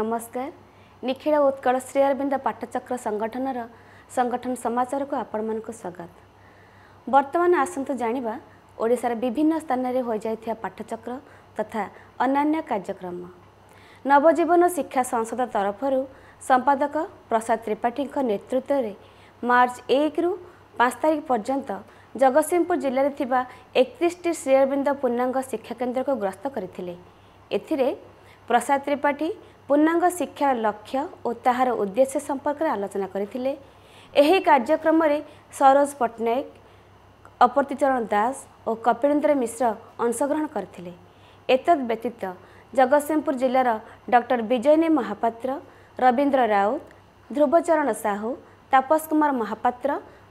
ନମସ୍କାର ନିଖିଳ ଉତ୍କଳ ଶ୍ରୀ ଅରବିନ୍ଦ ପାଠଚକ୍ର ସଂଗଠନର ସଂଗଠନ ସମାଚାରକୁ ଆପଣମାନଙ୍କୁ ସ୍ୱାଗତ ବର୍ତ୍ତମାନ ଆସନ୍ତୁ ଜାଣିବା ଓଡ଼ିଶାର ବିଭିନ୍ନ ସ୍ଥାନରେ ହୋଇଯାଇଥିବା ପାଠଚକ୍ର ତଥା ଅନ୍ୟାନ୍ୟ କାର୍ଯ୍ୟକ୍ରମ ନବଜୀବନ ଶିକ୍ଷା ସଂସଦ ତରଫରୁ ସମ୍ପାଦକ ପ୍ରସାଦ ତ୍ରିପାଠୀଙ୍କ ନେତୃତ୍ୱରେ ମାର୍ଚ୍ଚ ଏକରୁ ପାଞ୍ଚ ତାରିଖ ପର୍ଯ୍ୟନ୍ତ ଜଗତସିଂହପୁର ଜିଲ୍ଲାରେ ଥିବା ଏକତିରିଶଟି ଶ୍ରୀ ଅରବିନ୍ଦ ପୂର୍ଣ୍ଣାଙ୍ଗ ଶିକ୍ଷାକେନ୍ଦ୍ରକୁ ଗ୍ରସ୍ତ କରିଥିଲେ ଏଥିରେ ପ୍ରସାଦ ତ୍ରିପାଠୀ ପୂର୍ଣ୍ଣାଙ୍ଗ ଶିକ୍ଷାର ଲକ୍ଷ୍ୟ ଓ ତାହାର ଉଦ୍ଦେଶ୍ୟ ସମ୍ପର୍କରେ ଆଲୋଚନା କରିଥିଲେ ଏହି କାର୍ଯ୍ୟକ୍ରମରେ ସରୋଜ ପଟ୍ଟନାୟକ ଅପର୍ତିଚରଣ ଦାସ ଓ କପିଳେନ୍ଦ୍ର ମିଶ୍ର ଅଂଶଗ୍ରହଣ କରିଥିଲେ ଏତଦ୍ ବ୍ୟତୀତ ଜଗତସିଂହପୁର ଜିଲ୍ଲାର ଡକ୍ଟର ବିଜୟନୀ ମହାପାତ୍ର ରବୀନ୍ଦ୍ର ରାଉତ ଧ୍ରୁବଚରଣ ସାହୁ ତାପସ କୁମାର ମହାପାତ୍ର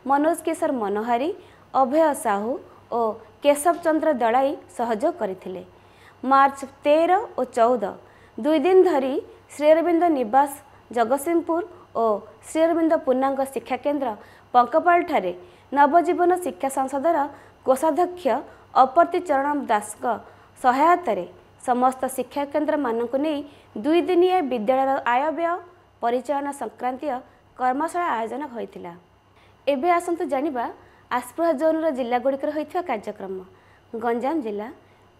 ମନୋଜ କିଶୋର ମନୋହାରୀ ଅଭୟ ସାହୁ ଓ କେଶବ ଚନ୍ଦ୍ର ଦଳାଇ ସହଯୋଗ କରିଥିଲେ ମାର୍ଚ୍ଚ ତେର ଓ ଚଉଦ ଦୁଇ ହଜାର ଦୁଇ ଦିନ ଧରି ଶ୍ରୀଅରବିନ୍ଦ ନିବାସ ଜଗତସିଂହପୁର ଓ ଶ୍ରୀଅରବିନ୍ଦ ପୁନାଙ୍ଗ ଶିକ୍ଷାକେନ୍ଦ୍ର ପଙ୍କପାଳଠାରେ ନବଜୀବନ ଶିକ୍ଷା ସଂସଦର କୋଷାଧ୍ୟକ୍ଷ ଅପର୍ତ୍ତି ଚରଣ ଦାସଙ୍କ ସହାୟତାରେ ସମସ୍ତ ଶିକ୍ଷାକେନ୍ଦ୍ରମାନଙ୍କୁ ନେଇ ଦୁଇଦିନିଆ ବିଦ୍ୟାଳୟର ଆୟବ୍ୟୟ ପରିଚାଳନା ସଂକ୍ରାନ୍ତୀୟ କର୍ମଶାଳା ଆୟୋଜନ ହୋଇଥିଲା ଏବେ ଆସନ୍ତୁ ଜାଣିବା ଆସ୍ପୃହା ଜୋନ୍ର ଜିଲ୍ଲାଗୁଡ଼ିକରେ ହୋଇଥିବା କାର୍ଯ୍ୟକ୍ରମ ଗଞ୍ଜାମ ଜିଲ୍ଲା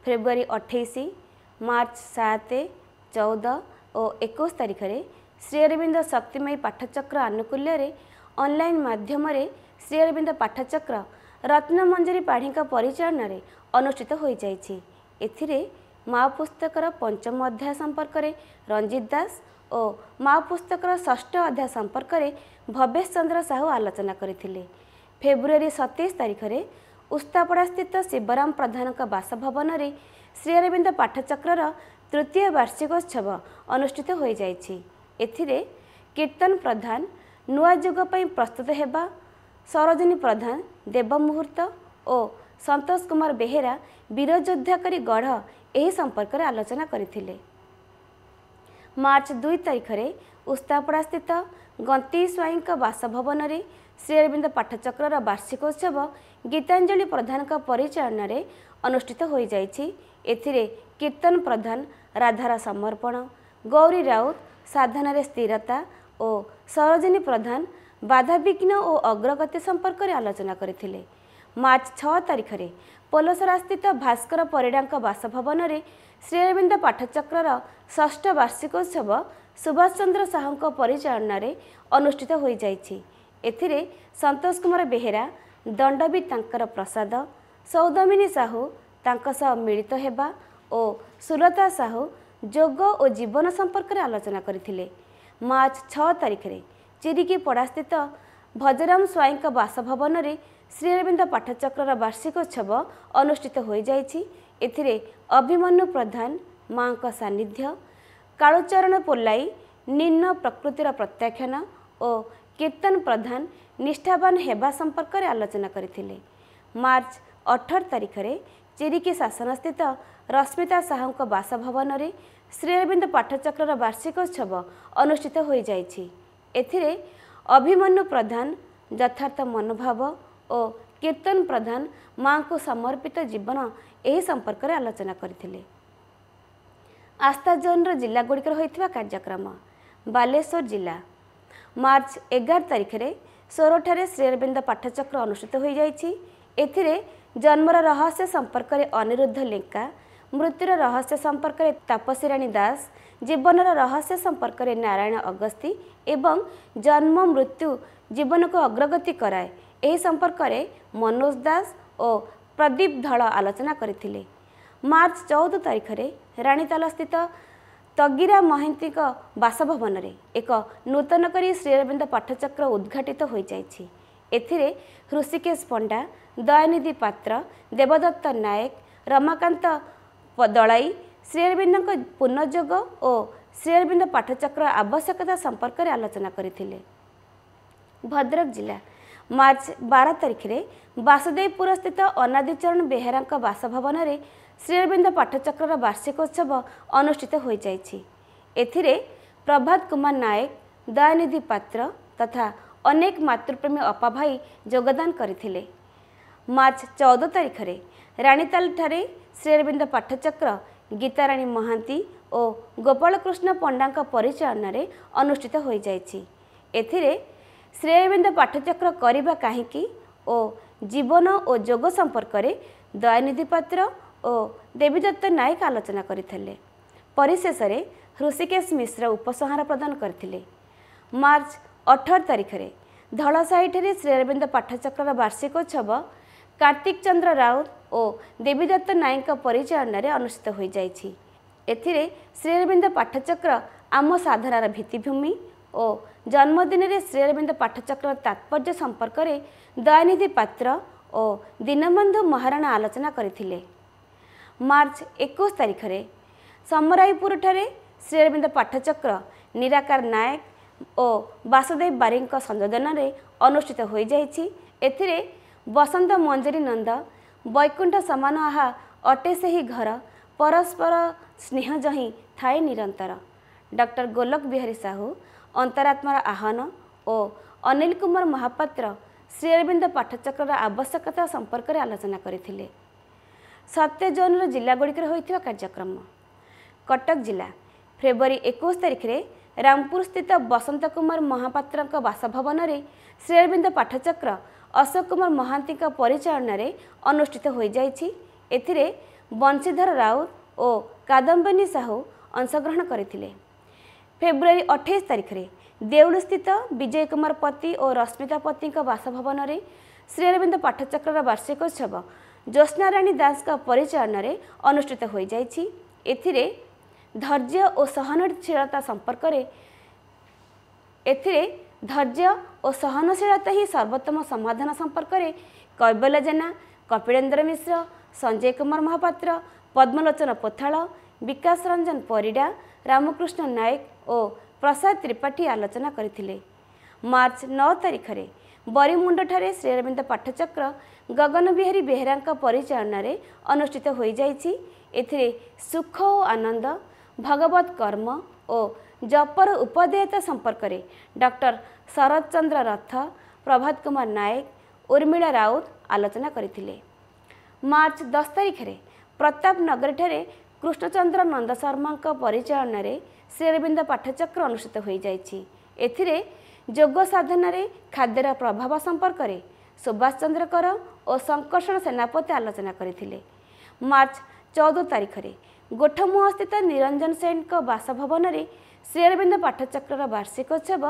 ଫେବୃଆରୀ ଅଠେଇଶ ମାର୍ଚ୍ଚ ସାତ ଚଉଦ ଓ ଏକୋଇଶ ତାରିଖରେ ଶ୍ରୀଅରବିନ୍ଦ ଶକ୍ତିମୟୀ ପାଠଚକ୍ର ଆନୁକୂଲ୍ୟରେ ଅନଲାଇନ୍ ମାଧ୍ୟମରେ ଶ୍ରୀଅରବିନ୍ଦ ପାଠଚକ୍ର ରତ୍ନମଞ୍ଜରୀ ପାଢ଼ୀଙ୍କ ପରିଚାଳନାରେ ଅନୁଷ୍ଠିତ ହୋଇଯାଇଛି ଏଥିରେ ମାଓ ପୁସ୍ତକର ପଞ୍ଚମ ଅଧ୍ୟାୟ ସମ୍ପର୍କରେ ରଞ୍ଜିତ ଦାସ ଓ ମାଓ ପୁସ୍ତକର ଷଷ୍ଠ ଅଧ୍ୟାୟ ସମ୍ପର୍କରେ ଭବେଶ ଚନ୍ଦ୍ର ସାହୁ ଆଲୋଚନା କରିଥିଲେ ଫେବୃଆରୀ ସତେଇଶ ତାରିଖରେ ଉସ୍ତାପଡ଼ାସ୍ଥିତ ଶିବରାମ ପ୍ରଧାନଙ୍କ ବାସଭବନରେ ଶ୍ରୀଅରବିନ୍ଦ ପାଠଚକ୍ରର ତୃତୀୟ ବାର୍ଷିକୋତ୍ସବ ଅନୁଷ୍ଠିତ ହୋଇଯାଇଛି ଏଥିରେ କୀର୍ତ୍ତନ ପ୍ରଧାନ ନୂଆ ଯୁଗ ପାଇଁ ପ୍ରସ୍ତୁତ ହେବା ସରୋଜିନୀ ପ୍ରଧାନ ଦେବମୁହୂର୍ତ୍ତ ଓ ସନ୍ତୋଷ କୁମାର ବେହେରା ବୀରଯୋଦ୍ଧା କରି ଗଢ଼ ଏହି ସମ୍ପର୍କରେ ଆଲୋଚନା କରିଥିଲେ ମାର୍ଚ୍ଚ ଦୁଇ ତାରିଖରେ ଉସ୍ତାପଡ଼ାସ୍ଥିତ ଗନ୍ତି ସ୍ୱାଇଁଙ୍କ ବାସଭବନରେ ଶ୍ରୀ ଅରବିନ୍ଦ ପାଠଚକ୍ରର ବାର୍ଷିକୋତ୍ସବ ଗୀତାଞ୍ଜଳି ପ୍ରଧାନଙ୍କ ପରିଚାଳନାରେ ଅନୁଷ୍ଠିତ ହୋଇଯାଇଛି ଏଥିରେ କୀର୍ତ୍ତନ ପ୍ରଧାନ ରାଧାର ସମର୍ପଣ ଗୌରୀ ରାଉତ ସାଧନାରେ ସ୍ଥିରତା ଓ ସରୋଜିନୀ ପ୍ରଧାନ ବାଧାବିଘ୍ନ ଓ ଅଗ୍ରଗତି ସମ୍ପର୍କରେ ଆଲୋଚନା କରିଥିଲେ ମାର୍ଚ୍ଚ ଛଅ ତାରିଖରେ ପୋଲସରାସ୍ଥିତ ଭାସ୍କର ପରିଡ଼ାଙ୍କ ବାସଭବନରେ ଶ୍ରୀରବିନ୍ଦ ପାଠଚକ୍ରର ଷଷ୍ଠ ବାର୍ଷିକୋତ୍ସବ ସୁଭାଷ ଚନ୍ଦ୍ର ସାହୁଙ୍କ ପରିଚାଳନାରେ ଅନୁଷ୍ଠିତ ହୋଇଯାଇଛି ଏଥିରେ ସନ୍ତୋଷ କୁମାର ବେହେରା ଦଣ୍ଡବି ତାଙ୍କର ପ୍ରସାଦ ସୌଦମିନୀ ସାହୁ ତାଙ୍କ ସହ ମିଳିତ ହେବା ଓ ସୁଲତା ସାହୁ ଯୋଗ ଓ ଜୀବନ ସମ୍ପର୍କରେ ଆଲୋଚନା କରିଥିଲେ ମାର୍ଚ୍ଚ ଛଅ ତାରିଖରେ ଚିରିକି ପଡ଼ାସ୍ଥିତ ଭଜରାମ ସ୍ୱାଇଁଙ୍କ ବାସଭବନରେ ଶ୍ରୀଅରବିନ୍ଦ ପାଠଚକ୍ରର ବାର୍ଷିକୋତ୍ସବ ଅନୁଷ୍ଠିତ ହୋଇଯାଇଛି ଏଥିରେ ଅଭିମନ୍ୟୁ ପ୍ରଧାନ ମାଙ୍କ ସାନ୍ନିଧ୍ୟ କାଳୁଚରଣ ପୋଲାଇ ନିମ୍ନ ପ୍ରକୃତିର ପ୍ରତ୍ୟାଖ୍ୟାନ ଓ କୀର୍ତ୍ତନ ପ୍ରଧାନ ନିଷ୍ଠାବାନ ହେବା ସମ୍ପର୍କରେ ଆଲୋଚନା କରିଥିଲେ ମାର୍ଚ୍ଚ ଅଠର ତାରିଖରେ ଚିରିକି ଶାସନ ସ୍ଥିତ ରଶ୍ମିତା ସାହୁଙ୍କ ବାସଭବନରେ ଶ୍ରୀଅରବିନ୍ଦ ପାଠଚକ୍ରର ବାର୍ଷିକୋତ୍ସବ ଅନୁଷ୍ଠିତ ହୋଇଯାଇଛି ଏଥିରେ ଅଭିମନ୍ୟୁ ପ୍ରଧାନ ଯଥାର୍ଥ ମନୋଭାବ ଓ କୀର୍ତ୍ତନ ପ୍ରଧାନ ମା'ଙ୍କୁ ସମର୍ପିତ ଜୀବନ ଏହି ସମ୍ପର୍କରେ ଆଲୋଚନା କରିଥିଲେ ଆସ୍ଥା ଜୋନ୍ର ଜିଲ୍ଲାଗୁଡ଼ିକରେ ହୋଇଥିବା କାର୍ଯ୍ୟକ୍ରମ ବାଲେଶ୍ୱର ଜିଲ୍ଲା ମାର୍ଚ୍ଚ ଏଗାର ତାରିଖରେ ସୋରଠାରେ ଶ୍ରୀଅରବିନ୍ଦ ପାଠଚକ୍ର ଅନୁଷ୍ଠିତ ହୋଇଯାଇଛି ଏଥିରେ ଜନ୍ମର ରହସ୍ୟ ସମ୍ପର୍କରେ ଅନିରୁଦ୍ଧ ଲେଙ୍କା ମୃତ୍ୟୁର ରହସ୍ୟ ସମ୍ପର୍କରେ ତାପସୀରାଣୀ ଦାସ ଜୀବନର ରହସ୍ୟ ସମ୍ପର୍କରେ ନାରାୟଣ ଅଗସ୍ତି ଏବଂ ଜନ୍ମ ମୃତ୍ୟୁ ଜୀବନକୁ ଅଗ୍ରଗତି କରାଏ ଏହି ସମ୍ପର୍କରେ ମନୋଜ ଦାସ ଓ ପ୍ରଦୀପ ଧଳ ଆଲୋଚନା କରିଥିଲେ ମାର୍ଚ୍ଚ ଚଉଦ ତାରିଖରେ ରାଣୀତାଲସ୍ଥିତ ତଗିରା ମହାନ୍ତିଙ୍କ ବାସଭବନରେ ଏକ ନୂତନ କରି ଶ୍ରୀରବିନ୍ଦ ପାଠଚକ୍ର ଉଦ୍ଘାଟିତ ହୋଇଯାଇଛି ଏଥିରେ ହୃଷିକେଶ ପଣ୍ଡା ଦୟାନିଧି ପାତ୍ର ଦେବଦତ୍ତ ନାୟକ ରମାକାନ୍ତ ଦଳାଇ ଶ୍ରୀଅରବିନ୍ଦଙ୍କ ପୁନଃଯୋଗ ଓ ଶ୍ରୀଅରବିନ୍ଦ ପାଠଚକ୍ର ଆବଶ୍ୟକତା ସମ୍ପର୍କରେ ଆଲୋଚନା କରିଥିଲେ ଭଦ୍ରକ ଜିଲ୍ଲା ମାର୍ଚ୍ଚ ବାର ତାରିଖରେ ବାସୁଦେବପୁରସ୍ଥିତ ଅନାଦିଚରଣ ବେହେରାଙ୍କ ବାସଭବନରେ ଶ୍ରୀଅରବିନ୍ଦ ପାଠଚକ୍ରର ବାର୍ଷିକୋତ୍ସବ ଅନୁଷ୍ଠିତ ହୋଇଯାଇଛି ଏଥିରେ ପ୍ରଭାତ କୁମାର ନାୟକ ଦୟାନିଧି ପାତ୍ର ତଥା ଅନେକ ମାତୃପ୍ରେମୀ ଅପା ଭାଇ ଯୋଗଦାନ କରିଥିଲେ ମାର୍ଚ୍ଚ ଚଉଦ ତାରିଖରେ ରାଣୀତାଲଠାରେ ଶ୍ରୀ ଅରବିନ୍ଦ ପାଠଚକ୍ର ଗୀତାରାଣୀ ମହାନ୍ତି ଓ ଗୋପାଳକୃଷ୍ଣ ପଣ୍ଡାଙ୍କ ପରିଚାଳନାରେ ଅନୁଷ୍ଠିତ ହୋଇଯାଇଛି ଏଥିରେ ଶ୍ରୀ ଅରବିନ୍ଦ ପାଠଚକ୍ର କରିବା କାହିଁକି ଓ ଜୀବନ ଓ ଯୋଗ ସମ୍ପର୍କରେ ଦୟାନିଧି ପାତ୍ର ଓ ଦେବୀଦତ୍ତ ନାୟକ ଆଲୋଚନା କରିଥିଲେ ପରିଶେଷରେ ହୃଷିକେଶ ମିଶ୍ର ଉପସଂହାର ପ୍ରଦାନ କରିଥିଲେ ମାର୍ଚ୍ଚ ଅଠର ତାରିଖରେ ଧଳସାହିଠାରେ ଶ୍ରୀଅରବିନ୍ଦ ପାଠଚକ୍ରର ବାର୍ଷିକୋତ୍ସବ କାର୍ତ୍ତିକ ଚନ୍ଦ୍ର ରାଉତ ଓ ଦେବୀଦତ୍ତ ନାୟକଙ୍କ ପରିଚାଳନାରେ ଅନୁଷ୍ଠିତ ହୋଇଯାଇଛି ଏଥିରେ ଶ୍ରୀଅରବିନ୍ଦ ପାଠଚକ୍ର ଆମ ସାଧାରଣ ଭିତ୍ତିଭୂମି ଓ ଜନ୍ମଦିନରେ ଶ୍ରୀଅରବିନ୍ଦ ପାଠଚକ୍ର ତାତ୍ପର୍ଯ୍ୟ ସମ୍ପର୍କରେ ଦୟାନିଧି ପାତ୍ର ଓ ଦୀନବନ୍ଧୁ ମହାରଣା ଆଲୋଚନା କରିଥିଲେ ମାର୍ଚ୍ଚ ଏକୋଇଶ ତାରିଖରେ ସମରାଇପୁରଠାରେ ଶ୍ରୀଅରବିନ୍ଦ ପାଠଚକ୍ର ନିରାକାର ନାୟକ ଓ ବାସୁଦେବ ବାରିଙ୍କ ସଂଯୋଜନାରେ ଅନୁଷ୍ଠିତ ହୋଇଯାଇଛି ଏଥିରେ ବସନ୍ତ ମଞ୍ଜରୀ ନନ୍ଦ ବୈକୁଣ୍ଠ ସମାନ ଆହା ଅଟେ ସେହି ଘର ପରସ୍ପର ସ୍ନେହ ଜହିଁ ଥାଏ ନିରନ୍ତର ଡକ୍ଟର ଗୋଲକ ବିହାରୀ ସାହୁ ଅନ୍ତରାତ୍ମାର ଆହ୍ୱାନ ଓ ଅନିଲ କୁମାର ମହାପାତ୍ର ଶ୍ରୀ ଅରବିନ୍ଦ ପାଠଚକ୍ରର ଆବଶ୍ୟକତା ସମ୍ପର୍କରେ ଆଲୋଚନା କରିଥିଲେ ସତ୍ୟ ଜୋନ୍ର ଜିଲ୍ଲାଗୁଡ଼ିକରେ ହୋଇଥିବା କାର୍ଯ୍ୟକ୍ରମ କଟକ ଜିଲ୍ଲା ଫେବୃଆରୀ ଏକୋଇଶ ତାରିଖରେ ରାମପୁରସ୍ଥିତ ବସନ୍ତ କୁମାର ମହାପାତ୍ରଙ୍କ ବାସଭବନରେ ଶ୍ରୀଅରବିନ୍ଦ ପାଠଚକ୍ର ଅଶୋକ କୁମାର ମହାନ୍ତିଙ୍କ ପରିଚାଳନାରେ ଅନୁଷ୍ଠିତ ହୋଇଯାଇଛି ଏଥିରେ ବଂଶୀଧର ରାଉତ ଓ କାଦମ୍ବିନୀ ସାହୁ ଅଂଶଗ୍ରହଣ କରିଥିଲେ ଫେବୃଆରୀ ଅଠେଇଶ ତାରିଖରେ ଦେଉଳସ୍ଥିତ ବିଜୟ କୁମାର ପତି ଓ ରଶ୍ମିତା ପତିଙ୍କ ବାସଭବନରେ ଶ୍ରୀଅରବିନ୍ଦ ପାଠଚକ୍ରର ବାର୍ଷିକ ଉତ୍ସବ ଜ୍ୟୋତ୍ସ୍ନାରାଣୀ ଦାସଙ୍କ ପରିଚାଳନାରେ ଅନୁଷ୍ଠିତ ହୋଇଯାଇଛି ଏଥିରେ ଧୈର୍ଯ୍ୟ ଓ ସହନଶୀଳତା ସମ୍ପର୍କରେ ଏଥିରେ ଧୈର୍ଯ୍ୟ ଓ ସହନଶୀଳତା ହିଁ ସର୍ବୋତ୍ତମ ସମାଧାନ ସମ୍ପର୍କରେ କୈବଲ୍ୟ ଜେନା କପିଳେନ୍ଦ୍ର ମିଶ୍ର ସଞ୍ଜୟ କୁମାର ମହାପାତ୍ର ପଦ୍ମଲୋଚନ ପୋଥାଳ ବିକାଶ ରଞ୍ଜନ ପରିଡ଼ା ରାମକୃଷ୍ଣ ନାୟକ ଓ ପ୍ରସାଦ ତ୍ରିପାଠୀ ଆଲୋଚନା କରିଥିଲେ ମାର୍ଚ୍ଚ ନଅ ତାରିଖରେ ବରିମୁଣ୍ଡଠାରେ ଶ୍ରୀରବିନ୍ଦ ପାଠଚକ୍ର ଗଗନବିହାରୀ ବେହେରାଙ୍କ ପରିଚାଳନାରେ ଅନୁଷ୍ଠିତ ହୋଇଯାଇଛି ଏଥିରେ ସୁଖ ଓ ଆନନ୍ଦ ଭଗବତ କର୍ମ ଓ ଜପର ଉପଦେୟତା ସମ୍ପର୍କରେ ଡକ୍ଟର ଶରତ ଚନ୍ଦ୍ର ରଥ ପ୍ରଭାତ କୁମାର ନାୟକ ଉର୍ମିଳା ରାଉତ ଆଲୋଚନା କରିଥିଲେ ମାର୍ଚ୍ଚ ଦଶ ତାରିଖରେ ପ୍ରତାପନଗରୀଠାରେ କୃଷ୍ଣଚନ୍ଦ୍ର ନନ୍ଦ ଶର୍ମାଙ୍କ ପରିଚାଳନାରେ ଶ୍ରୀରବିନ୍ଦ ପାଠଚକ୍ର ଅନୁଷ୍ଠିତ ହୋଇଯାଇଛି ଏଥିରେ ଯୋଗ ସାଧନାରେ ଖାଦ୍ୟର ପ୍ରଭାବ ସମ୍ପର୍କରେ ସୁଭାଷ ଚନ୍ଦ୍ରକର ଓ ସଂକର୍ଷଣ ସେନାପତି ଆଲୋଚନା କରିଥିଲେ ମାର୍ଚ୍ଚ ଚଉଦ ତାରିଖରେ ଗୋଠମୁହଁସ୍ଥିତ ନିରଞ୍ଜନ ସେନ୍ଙ୍କ ବାସଭବନରେ ଶ୍ରୀଅରବିନ୍ଦ ପାଠଚକ୍ରର ବାର୍ଷିକୋତ୍ସବ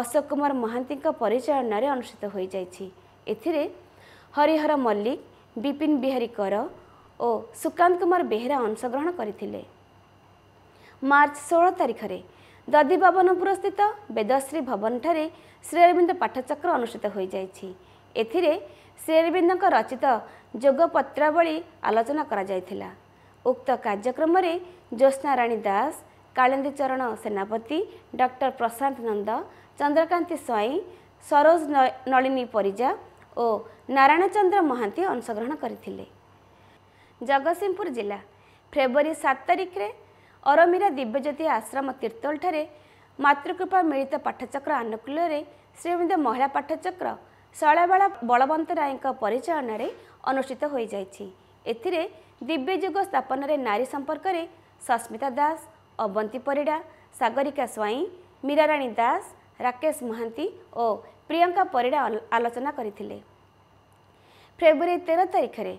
ଅଶୋକ କୁମାର ମହାନ୍ତିଙ୍କ ପରିଚାଳନାରେ ଅନୁଷ୍ଠିତ ହୋଇଯାଇଛି ଏଥିରେ ହରିହର ମଲ୍ଲିକ ବିପିନ ବିହାରୀ କର ଓ ସୁକାନ୍ତ କୁମାର ବେହେରା ଅଂଶଗ୍ରହଣ କରିଥିଲେ ମାର୍ଚ୍ଚ ଷୋହଳ ତାରିଖରେ ଦଦିବାବନପୁରସ୍ଥିତ ବେଦଶ୍ରୀ ଭବନଠାରେ ଶ୍ରୀଅରବିନ୍ଦ ପାଠଚକ୍ର ଅନୁଷ୍ଠିତ ହୋଇଯାଇଛି ଏଥିରେ ଶ୍ରୀଅରବିନ୍ଦଙ୍କ ରଚିତ ଯୋଗପତ୍ରାବଳୀ ଆଲୋଚନା କରାଯାଇଥିଲା ଉକ୍ତ କାର୍ଯ୍ୟକ୍ରମରେ ଜ୍ୟୋତ୍ସ୍ନାରାଣୀ ଦାସ କାଳନ୍ଦୀ ଚରଣ ସେନାପତି ଡକ୍ଟର ପ୍ରଶାନ୍ତ ନନ୍ଦ ଚନ୍ଦ୍ରକାନ୍ତି ସ୍ୱାଇଁ ସରୋଜ ନଳିନୀ ପରିଜା ଓ ନାରାୟଣ ଚନ୍ଦ୍ର ମହାନ୍ତି ଅଂଶଗ୍ରହଣ କରିଥିଲେ ଜଗତସିଂହପୁର ଜିଲ୍ଲା ଫେବୃଆରୀ ସାତ ତାରିଖରେ ଅରମିରା ଦିବ୍ୟଜ୍ୟୋତି ଆଶ୍ରମ ତୀର୍ତ୍ତୋଳଠାରେ ମାତୃକୃପା ମିଳିତ ପାଠଚକ୍ର ଆନୁକୂଲ୍ୟରେ ଶ୍ରୀମନ୍ଦିର ମହିଳା ପାଠଚକ୍ର ଶୈଳବାଳା ବଳବନ୍ତ ରାୟଙ୍କ ପରିଚାଳନାରେ ଅନୁଷ୍ଠିତ ହୋଇଯାଇଛି ଏଥିରେ ଦିବ୍ୟଯୁଗ ସ୍ଥାପନରେ ନାରୀ ସମ୍ପର୍କରେ ସସ୍ମିତା ଦାସ ଅବନ୍ତୀ ପରିଡ଼ା ସାଗରିକା ସ୍ୱାଇଁ ମୀରାରାଣୀ ଦାସ ରାକେଶ ମହାନ୍ତି ଓ ପ୍ରିୟଙ୍କା ପରିଡ଼ା ଆଲୋଚନା କରିଥିଲେ ଫେବୃଆରୀ ତେର ତାରିଖରେ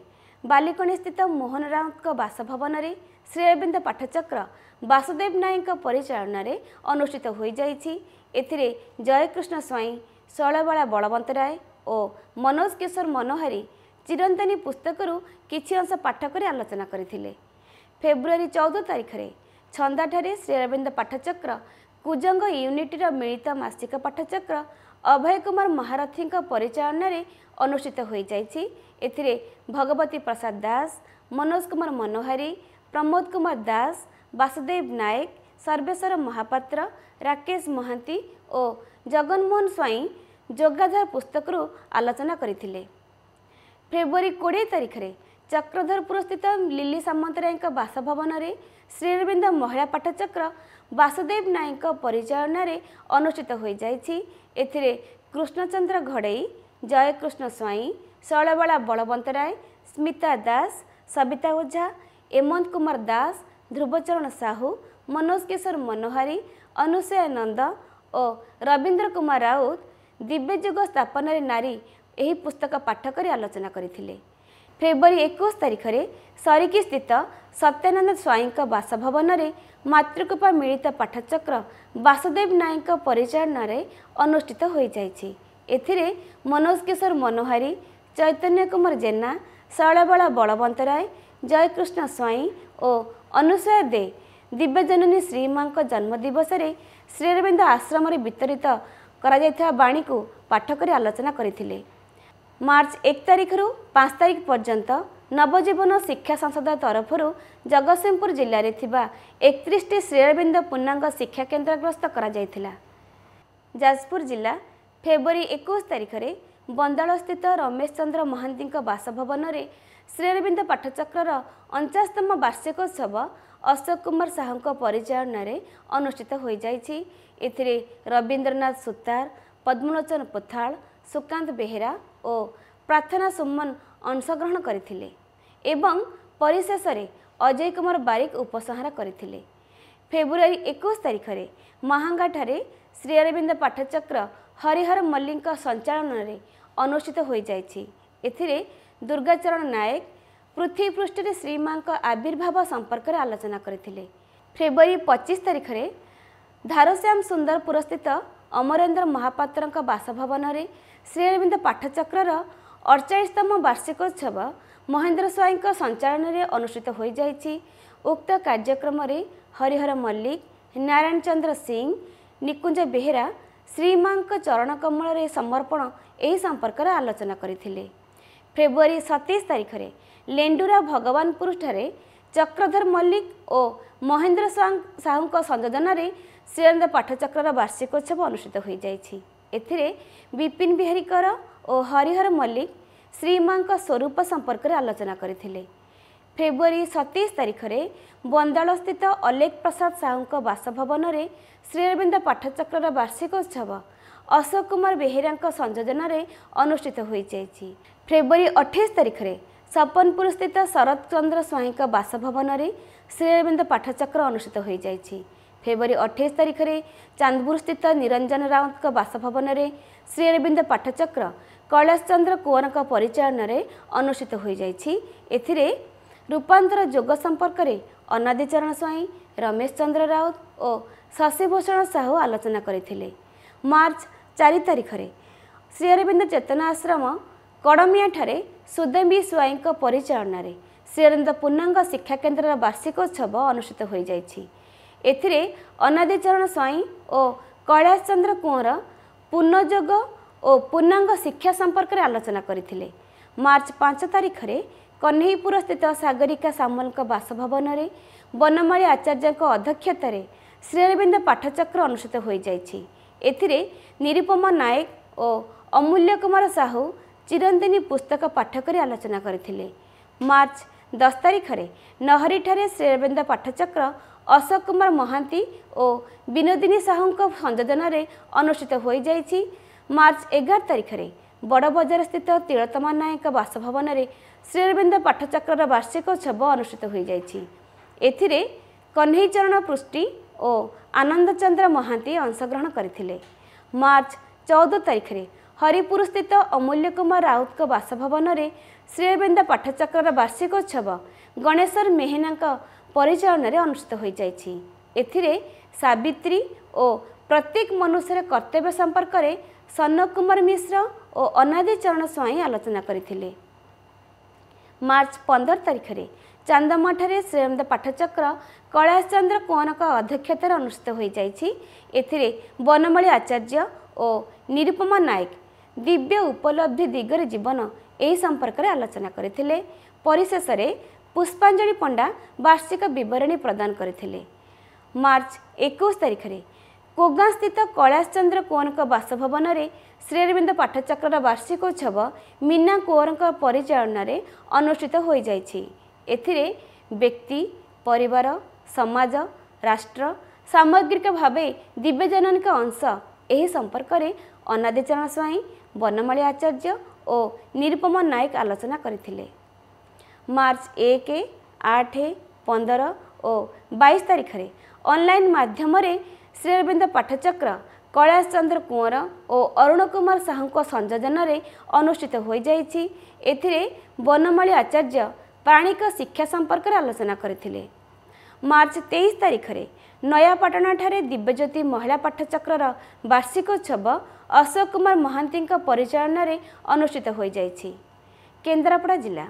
ବାଲିକଣିସ୍ଥିତ ମୋହନ ରାଉତଙ୍କ ବାସଭବନରେ ଶ୍ରୀ ଅରବିନ୍ଦ ପାଠଚକ୍ର ବାସୁଦେବ ନାୟକଙ୍କ ପରିଚାଳନାରେ ଅନୁଷ୍ଠିତ ହୋଇଯାଇଛି ଏଥିରେ ଜୟକୃଷ୍ଣ ସ୍ୱାଇଁ ଶୈଳବାଳା ବଳବନ୍ତ ରାୟ ଓ ମନୋଜ କିଶୋର ମନୋହରୀ ଚିରନ୍ତନୀ ପୁସ୍ତକରୁ କିଛି ଅଂଶ ପାଠ କରି ଆଲୋଚନା କରିଥିଲେ ଫେବୃଆରୀ ଚଉଦ ତାରିଖରେ ଛନ୍ଦାଠାରେ ଶ୍ରୀ ଅରବିନ୍ଦ ପାଠଚକ୍ର କୁଜଙ୍ଗ ୟୁନିଟିର ମିଳିତ ମାସିକ ପାଠଚକ୍ର ଅଭୟ କୁମାର ମହାରଥୀଙ୍କ ପରିଚାଳନାରେ ଅନୁଷ୍ଠିତ ହୋଇଯାଇଛି ଏଥିରେ ଭଗବତୀ ପ୍ରସାଦ ଦାସ ମନୋଜ କୁମାର ମନୋହରୀ ପ୍ରମୋଦ କୁମାର ଦାସ ବାସୁଦେବ ନାୟକ ସର୍ବେଶ୍ୱର ମହାପାତ୍ର ରାକେଶ ମହାନ୍ତି ଓ ଜଗନ୍ମୋହନ ସ୍ୱାଇଁ ଯୋଗାଧାର ପୁସ୍ତକରୁ ଆଲୋଚନା କରିଥିଲେ ଫେବୃଆରୀ କୋଡ଼ିଏ ତାରିଖରେ ଚକ୍ରଧରପୁରସ୍ଥିତ ଲିଲି ସାମନ୍ତରାୟଙ୍କ ବାସଭବନରେ ଶ୍ରୀରବିନ୍ଦ ମହିଳା ପାଠଚକ୍ର ବାସୁଦେବ ନାୟକଙ୍କ ପରିଚାଳନାରେ ଅନୁଷ୍ଠିତ ହୋଇଯାଇଛି ଏଥିରେ କୃଷ୍ଣଚନ୍ଦ୍ର ଘଡ଼େଇ ଜୟକୃଷ୍ଣ ସ୍ୱାଇଁ ଶୈଳବାଳା ବଳବନ୍ତରାୟ ସ୍ମିତା ଦାସ ସବିତା ଓଝା ଏମନ୍ତ କୁମାର ଦାସ ଧ୍ରୁବଚରଣ ସାହୁ ମନୋଜ କିଶୋର ମନୋହରୀ ଅନୁସୟ ନନ୍ଦ ଓ ରବୀନ୍ଦ୍ର କୁମାର ରାଉତ ଦିବ୍ୟଯୁଗ ସ୍ଥାପନାରେ ନାରୀ ଏହି ପୁସ୍ତକ ପାଠ କରି ଆଲୋଚନା କରିଥିଲେ ଫେବୃଆରୀ ଏକୋଇଶ ତାରିଖରେ ସରିକି ସ୍ଥିତ ସତ୍ୟାନନ୍ଦ ସ୍ୱାଇଁଙ୍କ ବାସଭବନରେ ମାତୃକୃପା ମିଳିତ ପାଠଚକ୍ର ବାସୁଦେବ ନାୟକଙ୍କ ପରିଚାଳନାରେ ଅନୁଷ୍ଠିତ ହୋଇଯାଇଛି ଏଥିରେ ମନୋଜ କିଶୋର ମନୋହାରୀ ଚୈତନ୍ୟ କୁମାର ଜେନା ଶୈଳବଳା ବଳବନ୍ତରାୟ ଜୟକୃଷ୍ଣ ସ୍ୱାଇଁ ଓ ଅନୁସୟା ଦେ ଦିବ୍ୟଜନନୀ ଶ୍ରୀମାଙ୍କ ଜନ୍ମଦିବସରେ ଶ୍ରୀରବିନ୍ଦ ଆଶ୍ରମରେ ବିତରିତ କରାଯାଇଥିବା ବାଣୀକୁ ପାଠ କରି ଆଲୋଚନା କରିଥିଲେ ମାର୍ଚ୍ଚ ଏକ ତାରିଖରୁ ପାଞ୍ଚ ତାରିଖ ପର୍ଯ୍ୟନ୍ତ ନବଜୀବନ ଶିକ୍ଷା ସଂସଦ ତରଫରୁ ଜଗତସିଂହପୁର ଜିଲ୍ଲାରେ ଥିବା ଏକତିରିଶଟି ଶ୍ରୀରବିନ୍ଦ ପୂର୍ଣ୍ଣାଙ୍ଗ ଶିକ୍ଷାକେନ୍ଦ୍ର ଗ୍ରସ୍ତ କରାଯାଇଥିଲା ଯାଜପୁର ଜିଲ୍ଲା ଫେବୃଆରୀ ଏକୋଇଶ ତାରିଖରେ ବନ୍ଦାଳସ୍ଥିତ ରମେଶ ଚନ୍ଦ୍ର ମହାନ୍ତିଙ୍କ ବାସଭବନରେ ଶ୍ରୀରବିନ୍ଦ ପାଠଚକ୍ରର ଅଣଚାଶତମ ବାର୍ଷିକୋତ୍ସବ ଅଶୋକ କୁମାର ସାହୁଙ୍କ ପରିଚାଳନାରେ ଅନୁଷ୍ଠିତ ହୋଇଯାଇଛି ଏଥିରେ ରବୀନ୍ଦ୍ରନାଥ ସୁତାର ପଦ୍ମଲୋଚନ ପୋଥାଳ ସୁକାନ୍ତ ବେହେରା ଓ ପ୍ରାର୍ଥନା ସୁମନ ଅଂଶଗ୍ରହଣ କରିଥିଲେ ଏବଂ ପରିଶେଷରେ ଅଜୟ କୁମାର ବାରିକ ଉପସଂହାର କରିଥିଲେ ଫେବୃଆରୀ ଏକୋଇଶ ତାରିଖରେ ମହାଙ୍ଗାଠାରେ ଶ୍ରୀ ଅରବିନ୍ଦ ପାଠଚକ୍ର ହରିହର ମଲ୍ଲିକଙ୍କ ସଞ୍ଚାଳନରେ ଅନୁଷ୍ଠିତ ହୋଇଯାଇଛି ଏଥିରେ ଦୁର୍ଗାଚରଣ ନାୟକ ପୃଥିବୀ ପୃଷ୍ଠରେ ଶ୍ରୀମାଙ୍କ ଆବିର୍ଭାବ ସମ୍ପର୍କରେ ଆଲୋଚନା କରିଥିଲେ ଫେବୃଆରୀ ପଚିଶ ତାରିଖରେ ଧାରଶ୍ୟାମ ସୁନ୍ଦରପୁରସ୍ଥିତ ଅମରେନ୍ଦ୍ର ମହାପାତ୍ରଙ୍କ ବାସଭବନରେ ଶ୍ରୀଅରବିନ୍ଦ ଅରବିନ୍ଦ ପାଠଚକ୍ରର ଅଡ଼ଚାଳିଶତମ ବାର୍ଷିକ ମହେନ୍ଦ୍ର ସ୍ୱାଇଁଙ୍କ ସଞ୍ଚାଳନରେ ଅନୁଷ୍ଠିତ ହୋଇଯାଇଛି ଉକ୍ତ କାର୍ଯ୍ୟକ୍ରମରେ ହରିହର ମଲ୍ଲିକ ନାରାୟଣ ଚନ୍ଦ୍ର ସିଂ ନିକୁଞ୍ଜ ବେହେରା ଶ୍ରୀମାଙ୍କ ଚରଣ କମଳରେ ସମର୍ପଣ ଏହି ସମ୍ପର୍କରେ ଆଲୋଚନା କରିଥିଲେ ଫେବୃଆରୀ ସତେଇଶ ତାରିଖରେ ଲେଣ୍ଡୁରା ଭଗବାନପୁରଠାରେ ଚକ୍ରଧର ମଲ୍ଲିକ ଓ ମହେନ୍ଦ୍ର ସ୍ୱାଙ୍କ ସାହୁଙ୍କ ସଂଯୋଜନାରେ ଶ୍ରୀରନ୍ଦ ପାଠଚକ୍ରର ବାର୍ଷିକୋତ୍ସବ ଅନୁଷ୍ଠିତ ହୋଇଯାଇଛି ଏଥିରେ ବିପିନ ବିହାରୀକର ଓ ହରିହର ମଲ୍ଲିକ ଶ୍ରୀମାଙ୍କ ସ୍ୱରୂପ ସମ୍ପର୍କରେ ଆଲୋଚନା କରିଥିଲେ ଫେବୃଆରୀ ସତେଇଶ ତାରିଖରେ ବନ୍ଦାଳସ୍ଥିତ ଅଲେଖ ପ୍ରସାଦ ସାହୁଙ୍କ ବାସଭବନରେ ଶ୍ରୀରବିନ୍ଦ ପାଠଚକ୍ରର ବାର୍ଷିକ ଉତ୍ସବ ଅଶୋକ କୁମାର ବେହେରାଙ୍କ ସଂଯୋଜନାରେ ଅନୁଷ୍ଠିତ ହୋଇଯାଇଛି ଫେବୃଆରୀ ଅଠେଇଶ ତାରିଖରେ ସପନପୁରସ୍ଥିତ ଶରତ ଚନ୍ଦ୍ର ସ୍ୱାଇଁଙ୍କ ବାସଭବନରେ ଶ୍ରୀରବିନ୍ଦ ପାଠଚକ୍ର ଅନୁଷ୍ଠିତ ହୋଇଯାଇଛି ଫେବୃଆରୀ ଅଠେଇଶ ତାରିଖରେ ଚାନ୍ଦପୁରସ୍ଥିତ ନିରଞ୍ଜନ ରାଉତଙ୍କ ବାସଭବନରେ ଶ୍ରୀ ଅରବିନ୍ଦ ପାଠଚକ୍ର କୈଳାସ ଚନ୍ଦ୍ର କୁଅରଙ୍କ ପରିଚାଳନାରେ ଅନୁଷ୍ଠିତ ହୋଇଯାଇଛି ଏଥିରେ ରୂପାନ୍ତର ଯୋଗ ସମ୍ପର୍କରେ ଅନାଦିଚରଣ ସ୍ୱାଇଁ ରମେଶ ଚନ୍ଦ୍ର ରାଉତ ଓ ଶଶିଭୂଷଣ ସାହୁ ଆଲୋଚନା କରିଥିଲେ ମାର୍ଚ୍ଚ ଚାରି ତାରିଖରେ ଶ୍ରୀ ଅରବିନ୍ଦ ଚେତନା ଆଶ୍ରମ କଡ଼ମିଆଠାରେ ସୁଦେମି ସ୍ୱାଇଙ୍କ ପରିଚାଳନାରେ ଶ୍ରୀ ଅରବିନ୍ଦ ପୂର୍ଣ୍ଣାଙ୍ଗ ଶିକ୍ଷା କେନ୍ଦ୍ରର ବାର୍ଷିକ ଉତ୍ସବ ଅନୁଷ୍ଠିତ ହୋଇଯାଇଛି ଏଥିରେ ଅନାଦିଚରଣ ସ୍ୱାଇଁ ଓ କୈଳାସ ଚନ୍ଦ୍ର କୁଅଁର ପୂର୍ଣ୍ଣଯୋଗ ଓ ପୂର୍ଣ୍ଣାଙ୍ଗ ଶିକ୍ଷା ସମ୍ପର୍କରେ ଆଲୋଚନା କରିଥିଲେ ମାର୍ଚ୍ଚ ପାଞ୍ଚ ତାରିଖରେ କହ୍ନେଇପୁର ସ୍ଥିତ ସାଗରିକା ସାମଲଙ୍କ ବାସଭବନରେ ବନମାଳୀ ଆଚାର୍ଯ୍ୟଙ୍କ ଅଧ୍ୟକ୍ଷତାରେ ଶ୍ରୀଅରବିନ୍ଦ ପାଠଚକ୍ର ଅନୁଷ୍ଠିତ ହୋଇଯାଇଛି ଏଥିରେ ନିରୁପମା ନାୟକ ଓ ଅମୂଲ୍ୟ କୁମାର ସାହୁ ଚିରନ୍ତିନୀ ପୁସ୍ତକ ପାଠକରେ ଆଲୋଚନା କରିଥିଲେ ମାର୍ଚ୍ଚ ଦଶ ତାରିଖରେ ନହରିଠାରେ ଶ୍ରୀଅରବିନ୍ଦ ପାଠଚକ୍ର অশোক কুমার মহান্তি ও বিনোদিনী সাহুঙ্ক সংযোজনায় অনুষ্ঠিত হয়ে যাই মার্চ এগার তারিখে বড়বজারস্থিত তিলোত্তমা নায়ক বাসভবনরে ଶ୍ରୀଅରବିନ୍ଦ ପାଠଚକ୍ରର ବାର୍ଷିକ ଉତ୍ସବ ଅନୁଷ୍ଠିତ ହୋଇଯାଇଛି ଏଥିରେ କହ୍ନେଇ ଚରଣ ପୃଷ୍ଟି ଓ ଆନନ୍ଦଚନ୍ଦ୍ର ମହାନ୍ତି ଅଂଶଗ୍ରହଣ କରିଥିଲେ ମାର୍ଚ୍ଚ ଚଉଦ ତାରିଖରେ ହରିପୁରସ୍ଥିତ ଅମୂଲ୍ୟ କୁମାର ରାଉତଙ୍କ ବାସଭବନରେ ଶ୍ରୀଅରବିନ୍ଦ ପାଠଚକ୍ରର ବାର୍ଷିକ ଉତ୍ସବ ଗଣେଶ୍ୱର ମେହେନାଙ୍କ ପରିଚାଳନାରେ ଅନୁଷ୍ଠିତ ହୋଇଯାଇଛି ଏଥିରେ ସାବିତ୍ରୀ ଓ ପ୍ରତ୍ୟେକ ମନୁଷ୍ୟର କର୍ତ୍ତବ୍ୟ ସମ୍ପର୍କରେ ସନକୁମାର ମିଶ୍ର ଓ ଅନାଦି ଚରଣ ସ୍ୱାଇଁ ଆଲୋଚନା କରିଥିଲେ ମାର୍ଚ୍ଚ ପନ୍ଦର ତାରିଖରେ ଚାନ୍ଦମଠାରେ ଶ୍ରୀରମଦ ପାଠଚକ୍ର କୈଳାସ ଚନ୍ଦ୍ର କୁଅଁରଙ୍କ ଅଧ୍ୟକ୍ଷତାରେ ଅନୁଷ୍ଠିତ ହୋଇଯାଇଛି ଏଥିରେ ବନମାଳୀ ଆଚାର୍ଯ୍ୟ ଓ ନିରୁପମା ନାୟକ ଦିବ୍ୟ ଉପଲବ୍ଧି ଦିଗରେ ଜୀବନ ଏହି ସମ୍ପର୍କରେ ଆଲୋଚନା କରିଥିଲେ ପରିଶେଷରେ ପୁଷ୍ପାଞ୍ଜଳି ପଣ୍ଡା ବାର୍ଷିକ ବିବରଣୀ ପ୍ରଦାନ କରିଥିଲେ ମାର୍ଚ୍ଚ ଏକୋଇଶ ତାରିଖରେ କୋଗାଁସ୍ଥିତ କୈଳାସ ଚନ୍ଦ୍ର କୁଅଁଙ୍କ ବାସଭବନରେ ଶ୍ରୀରବିନ୍ଦ ପାଠଚକ୍ରର ବାର୍ଷିକୋତ୍ସବ ମୀନା କୁଅଁରଙ୍କ ପରିଚାଳନାରେ ଅନୁଷ୍ଠିତ ହୋଇଯାଇଛି ଏଥିରେ ବ୍ୟକ୍ତି ପରିବାର ସମାଜ ରାଷ୍ଟ୍ର ସାମଗ୍ରିକ ଭାବେ ଦିବ୍ୟଜନନୀଙ୍କ ଅଂଶ ଏହି ସମ୍ପର୍କରେ ଅନାଦିଚରଣ ସ୍ୱାଇଁ ବନମାଳୀ ଆଚାର୍ଯ୍ୟ ଓ ନିରୁପମ ନାୟକ ଆଲୋଚନା କରିଥିଲେ ମାର୍ଚ୍ଚ ଏକ ଆଠ ପନ୍ଦର ଓ ବାଇଶ ତାରିଖରେ ଅନଲାଇନ୍ ମାଧ୍ୟମରେ ଶ୍ରୀ ଅରବିନ୍ଦ ପାଠଚକ୍ର କୈଳାସ ଚନ୍ଦ୍ର କୁଅଁର ଓ ଅରୁଣ କୁମାର ସାହୁଙ୍କ ସଂଯୋଜନରେ ଅନୁଷ୍ଠିତ ହୋଇଯାଇଛି ଏଥିରେ ବନମାଳୀ ଆଚାର୍ଯ୍ୟ ପ୍ରାଣିକ ଶିକ୍ଷା ସମ୍ପର୍କରେ ଆଲୋଚନା କରିଥିଲେ ମାର୍ଚ୍ଚ ତେଇଶ ତାରିଖରେ ନୟାପାଟଣାଠାରେ ଦିବ୍ୟଜ୍ୟୋତି ମହିଳା ପାଠଚକ୍ରର ବାର୍ଷିକ ଉତ୍ସବ ଅଶୋକ କୁମାର ମହାନ୍ତିଙ୍କ ପରିଚାଳନାରେ ଅନୁଷ୍ଠିତ ହୋଇଯାଇଛି କେନ୍ଦ୍ରାପଡ଼ା ଜିଲ୍ଲା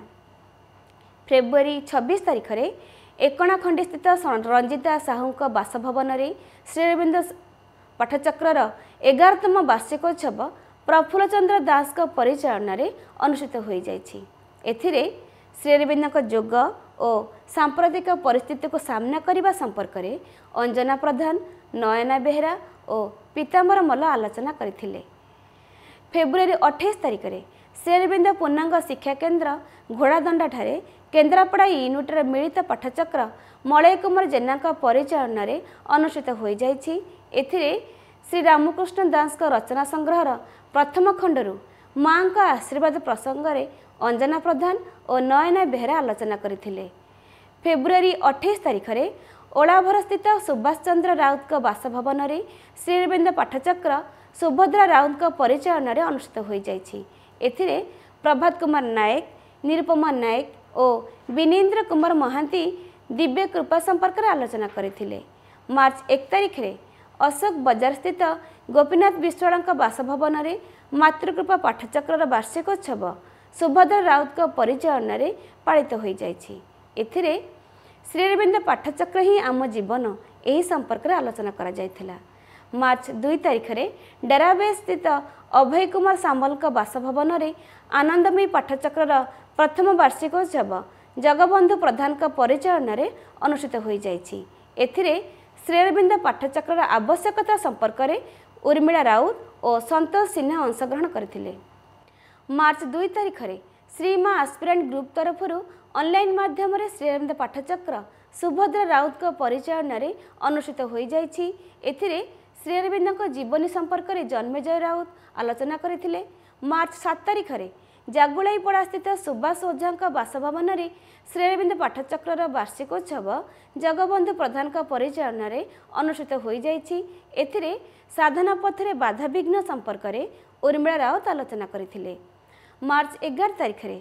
ଫେବୃଆରୀ ଛବିଶ ତାରିଖରେ ଏକଣାଖଣ୍ଡିସ୍ଥିତ ରଞ୍ଜିତା ସାହୁଙ୍କ ବାସଭବନରେ ଶ୍ରୀରବିନ୍ଦ ପାଠଚକ୍ରର ଏଗାରତମ ବାର୍ଷିକୋତ୍ସବ ପ୍ରଫୁଲ୍ଲ ଚନ୍ଦ୍ର ଦାସଙ୍କ ପରିଚାଳନାରେ ଅନୁଷ୍ଠିତ ହୋଇଯାଇଛି ଏଥିରେ ଶ୍ରୀରବିନ୍ଦଙ୍କ ଯୋଗ ଓ ସାମ୍ପ୍ରତିକ ପରିସ୍ଥିତିକୁ ସାମ୍ନା କରିବା ସମ୍ପର୍କରେ ଅଞ୍ଜନା ପ୍ରଧାନ ନୟନା ବେହେରା ଓ ପୀତାମ୍ବର ମଲ୍ଲ ଆଲୋଚନା କରିଥିଲେ ଫେବୃଆରୀ ଅଠେଇଶ ତାରିଖରେ ଶ୍ରୀରବିନ୍ଦ ପୂର୍ଣ୍ଣାଙ୍ଗ ଶିକ୍ଷା କେନ୍ଦ୍ର ଘୋଡ଼ାଦଣ୍ଡାଠାରେ କେନ୍ଦ୍ରାପଡ଼ା ୟୁନିଟ୍ର ମିଳିତ ପାଠଚକ୍ର ମଳୟ କୁମାର ଜେନାଙ୍କ ପରିଚାଳନାରେ ଅନୁଷ୍ଠିତ ହୋଇଯାଇଛି ଏଥିରେ ଶ୍ରୀ ରାମକୃଷ୍ଣ ଦାସଙ୍କ ରଚନା ସଂଗ୍ରହର ପ୍ରଥମ ଖଣ୍ଡରୁ ମାଙ୍କ ଆଶୀର୍ବାଦ ପ୍ରସଙ୍ଗରେ ଅଞ୍ଜନା ପ୍ରଧାନ ଓ ନୟନା ବେହେରା ଆଲୋଚନା କରିଥିଲେ ଫେବୃଆରୀ ଅଠେଇଶ ତାରିଖରେ ଓଳାଭରସ୍ଥିତ ସୁଭାଷ ଚନ୍ଦ୍ର ରାଉତଙ୍କ ବାସଭବନରେ ଶ୍ରୀରବିନ୍ଦ ପାଠଚକ୍ର ସୁଭଦ୍ରା ରାଉତଙ୍କ ପରିଚାଳନାରେ ଅନୁଷ୍ଠିତ ହୋଇଯାଇଛି ଏଥିରେ ପ୍ରଭାତ କୁମାର ନାୟକ ନିରୁପମା ନାୟକ ଓ ବିନେନ୍ଦ୍ର କୁମାର ମହାନ୍ତି ଦିବ୍ୟ କୃପା ସମ୍ପର୍କରେ ଆଲୋଚନା କରିଥିଲେ ମାର୍ଚ୍ଚ ଏକ ତାରିଖରେ ଅଶୋକ ବଜାରସ୍ଥିତ ଗୋପୀନାଥ ବିଶ୍ୱାଳଙ୍କ ବାସଭବନରେ ମାତୃକୃପା ପାଠଚକ୍ରର ବାର୍ଷିକୋତ୍ସବ ସୁଭଦ୍ର ରାଉତଙ୍କ ପରିଚାଳନାରେ ପାଳିତ ହୋଇଯାଇଛି ଏଥିରେ ଶ୍ରୀରବିନ୍ଦ ପାଠଚକ୍ର ହିଁ ଆମ ଜୀବନ ଏହି ସମ୍ପର୍କରେ ଆଲୋଚନା କରାଯାଇଥିଲା ମାର୍ଚ୍ଚ ଦୁଇ ତାରିଖରେ ଡେରାବେ ସ୍ଥିତ ଅଭୟ କୁମାର ସାମଲଙ୍କ ବାସଭବନରେ ଆନନ୍ଦମୟୀ ପାଠଚକ୍ରର ପ୍ରଥମ ବାର୍ଷିକ ଉତ୍ସବ ଜଗବନ୍ଧୁ ପ୍ରଧାନଙ୍କ ପରିଚାଳନାରେ ଅନୁଷ୍ଠିତ ହୋଇଯାଇଛି ଏଥିରେ ଶ୍ରୀଅରବିନ୍ଦ ପାଠଚକ୍ରର ଆବଶ୍ୟକତା ସମ୍ପର୍କରେ ଉର୍ମିଳା ରାଉତ ଓ ସନ୍ତୋଷ ସିହ୍ନା ଅଂଶଗ୍ରହଣ କରିଥିଲେ ମାର୍ଚ୍ଚ ଦୁଇ ତାରିଖରେ ଶ୍ରୀମା ଆସ୍ପିରାଣ୍ଟ ଗ୍ରୁପ୍ ତରଫରୁ ଅନଲାଇନ୍ ମାଧ୍ୟମରେ ଶ୍ରୀଅରବିନ୍ଦ ପାଠଚକ୍ର ସୁଭଦ୍ରା ରାଉତଙ୍କ ପରିଚାଳନାରେ ଅନୁଷ୍ଠିତ ହୋଇଯାଇଛି ଏଥିରେ ଶ୍ରୀଅରବିନ୍ଦଙ୍କ ଜୀବନୀ ସମ୍ପର୍କରେ ଜନ୍ମେଜୟ ରାଉତ ଆଲୋଚନା କରିଥିଲେ ମାର୍ଚ୍ଚ ସାତ ତାରିଖରେ ଜାଗୁଳାଇପଡ଼ାସ୍ଥିତ ସୁବାସ ଓଝାଙ୍କ ବାସଭବନରେ ଶ୍ରୀରବିନ୍ଦ ପାଠଚକ୍ରର ବାର୍ଷିକୋତ୍ସବ ଜଗବନ୍ଧୁ ପ୍ରଧାନଙ୍କ ପରିଚାଳନାରେ ଅନୁଷ୍ଠିତ ହୋଇଯାଇଛି ଏଥିରେ ସାଧନା ପଥରେ ବାଧାବିଘ୍ନ ସମ୍ପର୍କରେ ଉର୍ମିଳା ରାଉତ ଆଲୋଚନା କରିଥିଲେ ମାର୍ଚ୍ଚ ଏଗାର ତାରିଖରେ